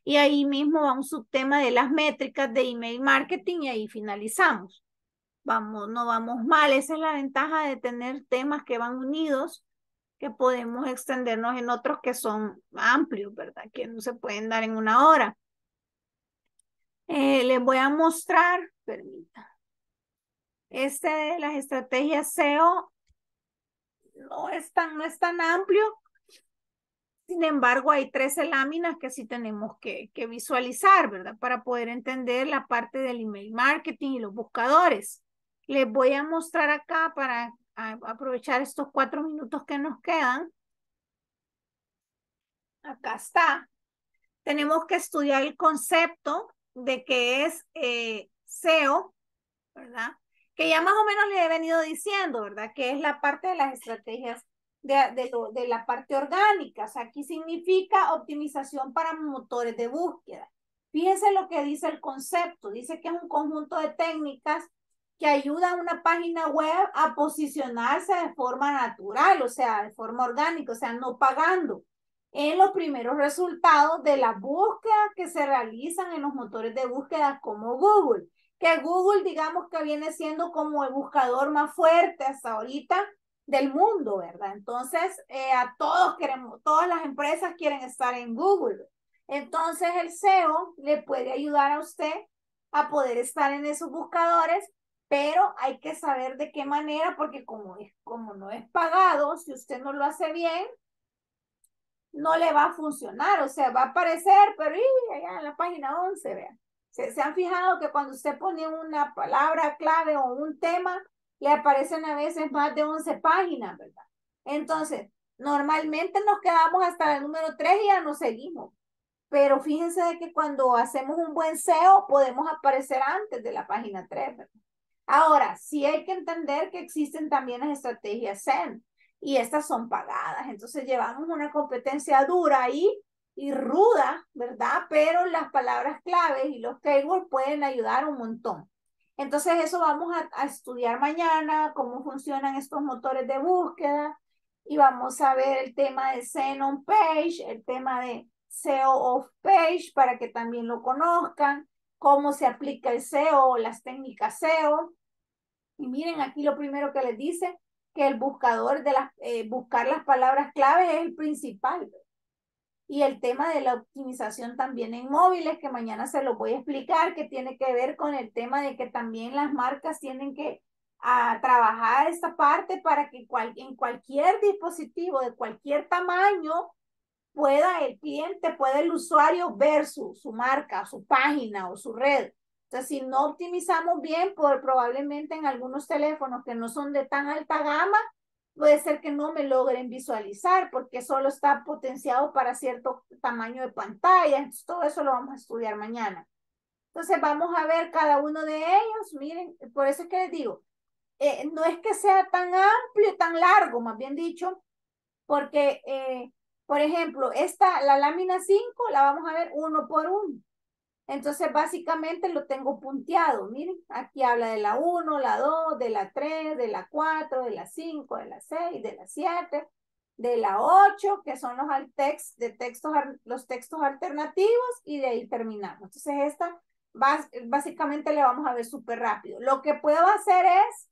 Y ahí mismo va un subtema de las métricas de email marketing y ahí finalizamos no vamos mal. Esa es la ventaja de tener temas que van unidos, que podemos extendernos en otros que son amplios, ¿verdad? Que no se pueden dar en una hora. Eh, les voy a mostrar, permita. Este de las estrategias SEO no es tan, no es tan amplio. Sin embargo, hay 13 láminas que sí tenemos que, que visualizar, ¿verdad? Para poder entender la parte del email marketing y los buscadores. Les voy a mostrar acá para aprovechar estos cuatro minutos que nos quedan. Acá está. Tenemos que estudiar el concepto de qué es eh, SEO, ¿verdad? Que ya más o menos le he venido diciendo, ¿verdad? Que es la parte de las estrategias de, de la parte orgánica. O sea, aquí significa optimización para motores de búsqueda. Fíjense lo que dice el concepto. Dice que es un conjunto de técnicas que ayuda a una página web a posicionarse de forma natural, o sea, de forma orgánica, o sea, no pagando en los primeros resultados de la búsqueda que se realizan en los motores de búsqueda como Google, que Google digamos que viene siendo como el buscador más fuerte hasta ahorita del mundo, ¿verdad? Entonces, eh, a todos queremos, todas las empresas quieren estar en Google. Entonces, el SEO le puede ayudar a usted a poder estar en esos buscadores pero hay que saber de qué manera, porque como, es, como no es pagado, si usted no lo hace bien, no le va a funcionar, o sea, va a aparecer, pero ahí, allá en la página 11, vean. Se, han fijado que cuando usted pone una palabra clave o un tema, le aparecen a veces más de 11 páginas, ¿verdad? Entonces, normalmente nos quedamos hasta el número 3 y ya nos seguimos. Pero fíjense de que cuando hacemos un buen SEO podemos aparecer antes de la página 3, ¿verdad? Ahora, sí hay que entender que existen también las estrategias Zen y estas son pagadas. Entonces llevamos una competencia dura ahí y ruda, ¿verdad? Pero las palabras claves y los keywords pueden ayudar un montón. Entonces eso vamos a, estudiar mañana, cómo funcionan estos motores de búsqueda y vamos a ver el tema de Zen on Page, el tema de SEO off Page para que también lo conozcan cómo se aplica el SEO o las técnicas SEO. Y miren aquí lo primero que les dice, que el buscador de las, eh, buscar las palabras clave es el principal. Y el tema de la optimización también en móviles, que mañana se lo voy a explicar, que tiene que ver con el tema de que también las marcas tienen que trabajar esta parte para que en cualquier dispositivo de cualquier tamaño pueda el cliente, puede el usuario ver su, su marca, su página o su red. O sea, si no optimizamos bien, por, probablemente en algunos teléfonos que no son de tan alta gama, puede ser que no me logren visualizar porque solo está potenciado para cierto tamaño de pantalla. Entonces, todo eso lo vamos a estudiar mañana. Entonces, vamos a ver cada uno de ellos. Miren, por eso es que les digo, eh, no es que sea tan amplio, tan largo, más bien dicho, porque eh, por ejemplo, esta, la lámina 5, la vamos a ver uno por uno. Entonces, básicamente lo tengo punteado. Miren, aquí habla de la 1, la 2, de la 3, de la 4, de la 5, de la 6, de la 7, de la 8, que son los, text, de textos, los textos alternativos, y de ahí terminamos. Entonces, esta básicamente le vamos a ver súper rápido. Lo que puedo hacer es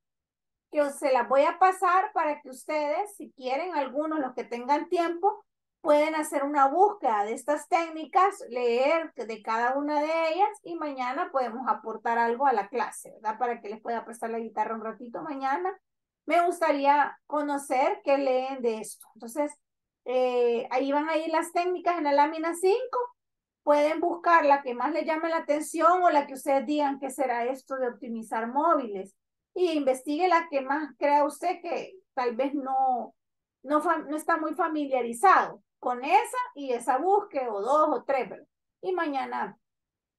que se la voy a pasar para que ustedes, si quieren, algunos los que tengan tiempo, pueden hacer una búsqueda de estas técnicas, leer de cada una de ellas y mañana podemos aportar algo a la clase, ¿verdad? Para que les pueda prestar la guitarra un ratito mañana. Me gustaría conocer qué leen de esto. Entonces, eh, ahí van a ir las técnicas en la lámina 5. Pueden buscar la que más les llame la atención o la que ustedes digan que será esto de optimizar móviles. Y investigue la que más crea usted que tal vez no, no está muy familiarizado con esa y esa busque, o dos o tres, ¿verdad? Y mañana,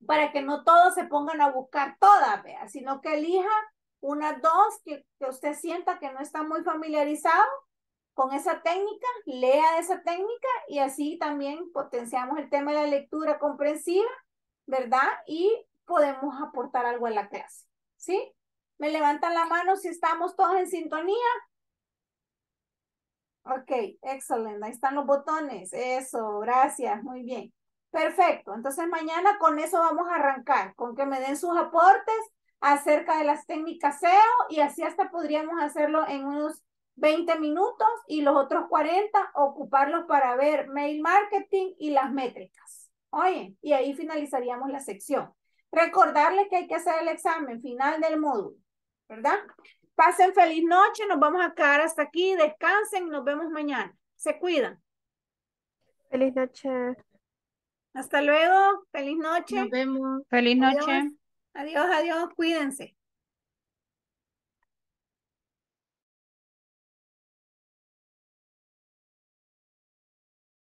para que no todos se pongan a buscar todas, Sino que elija unas dos que, que usted sienta que no está muy familiarizado con esa técnica, lea esa técnica y así también potenciamos el tema de la lectura comprensiva, ¿verdad? Y podemos aportar algo en la clase, ¿sí? Me levantan la mano si estamos todos en sintonía. Ok, excelente. Ahí están los botones. Eso, gracias. Muy bien. Perfecto. Entonces mañana con eso vamos a arrancar, con que me den sus aportes acerca de las técnicas SEO y así hasta podríamos hacerlo en unos 20 minutos y los otros 40 ocuparlos para ver mail marketing y las métricas. Oye, y ahí finalizaríamos la sección. Recordarles que hay que hacer el examen final del módulo, ¿verdad? Pasen feliz noche, nos vamos a quedar hasta aquí, descansen, nos vemos mañana. Se cuidan. Feliz noche. Hasta luego, feliz noche. Nos vemos. Feliz noche. Adiós, adiós, cuídense.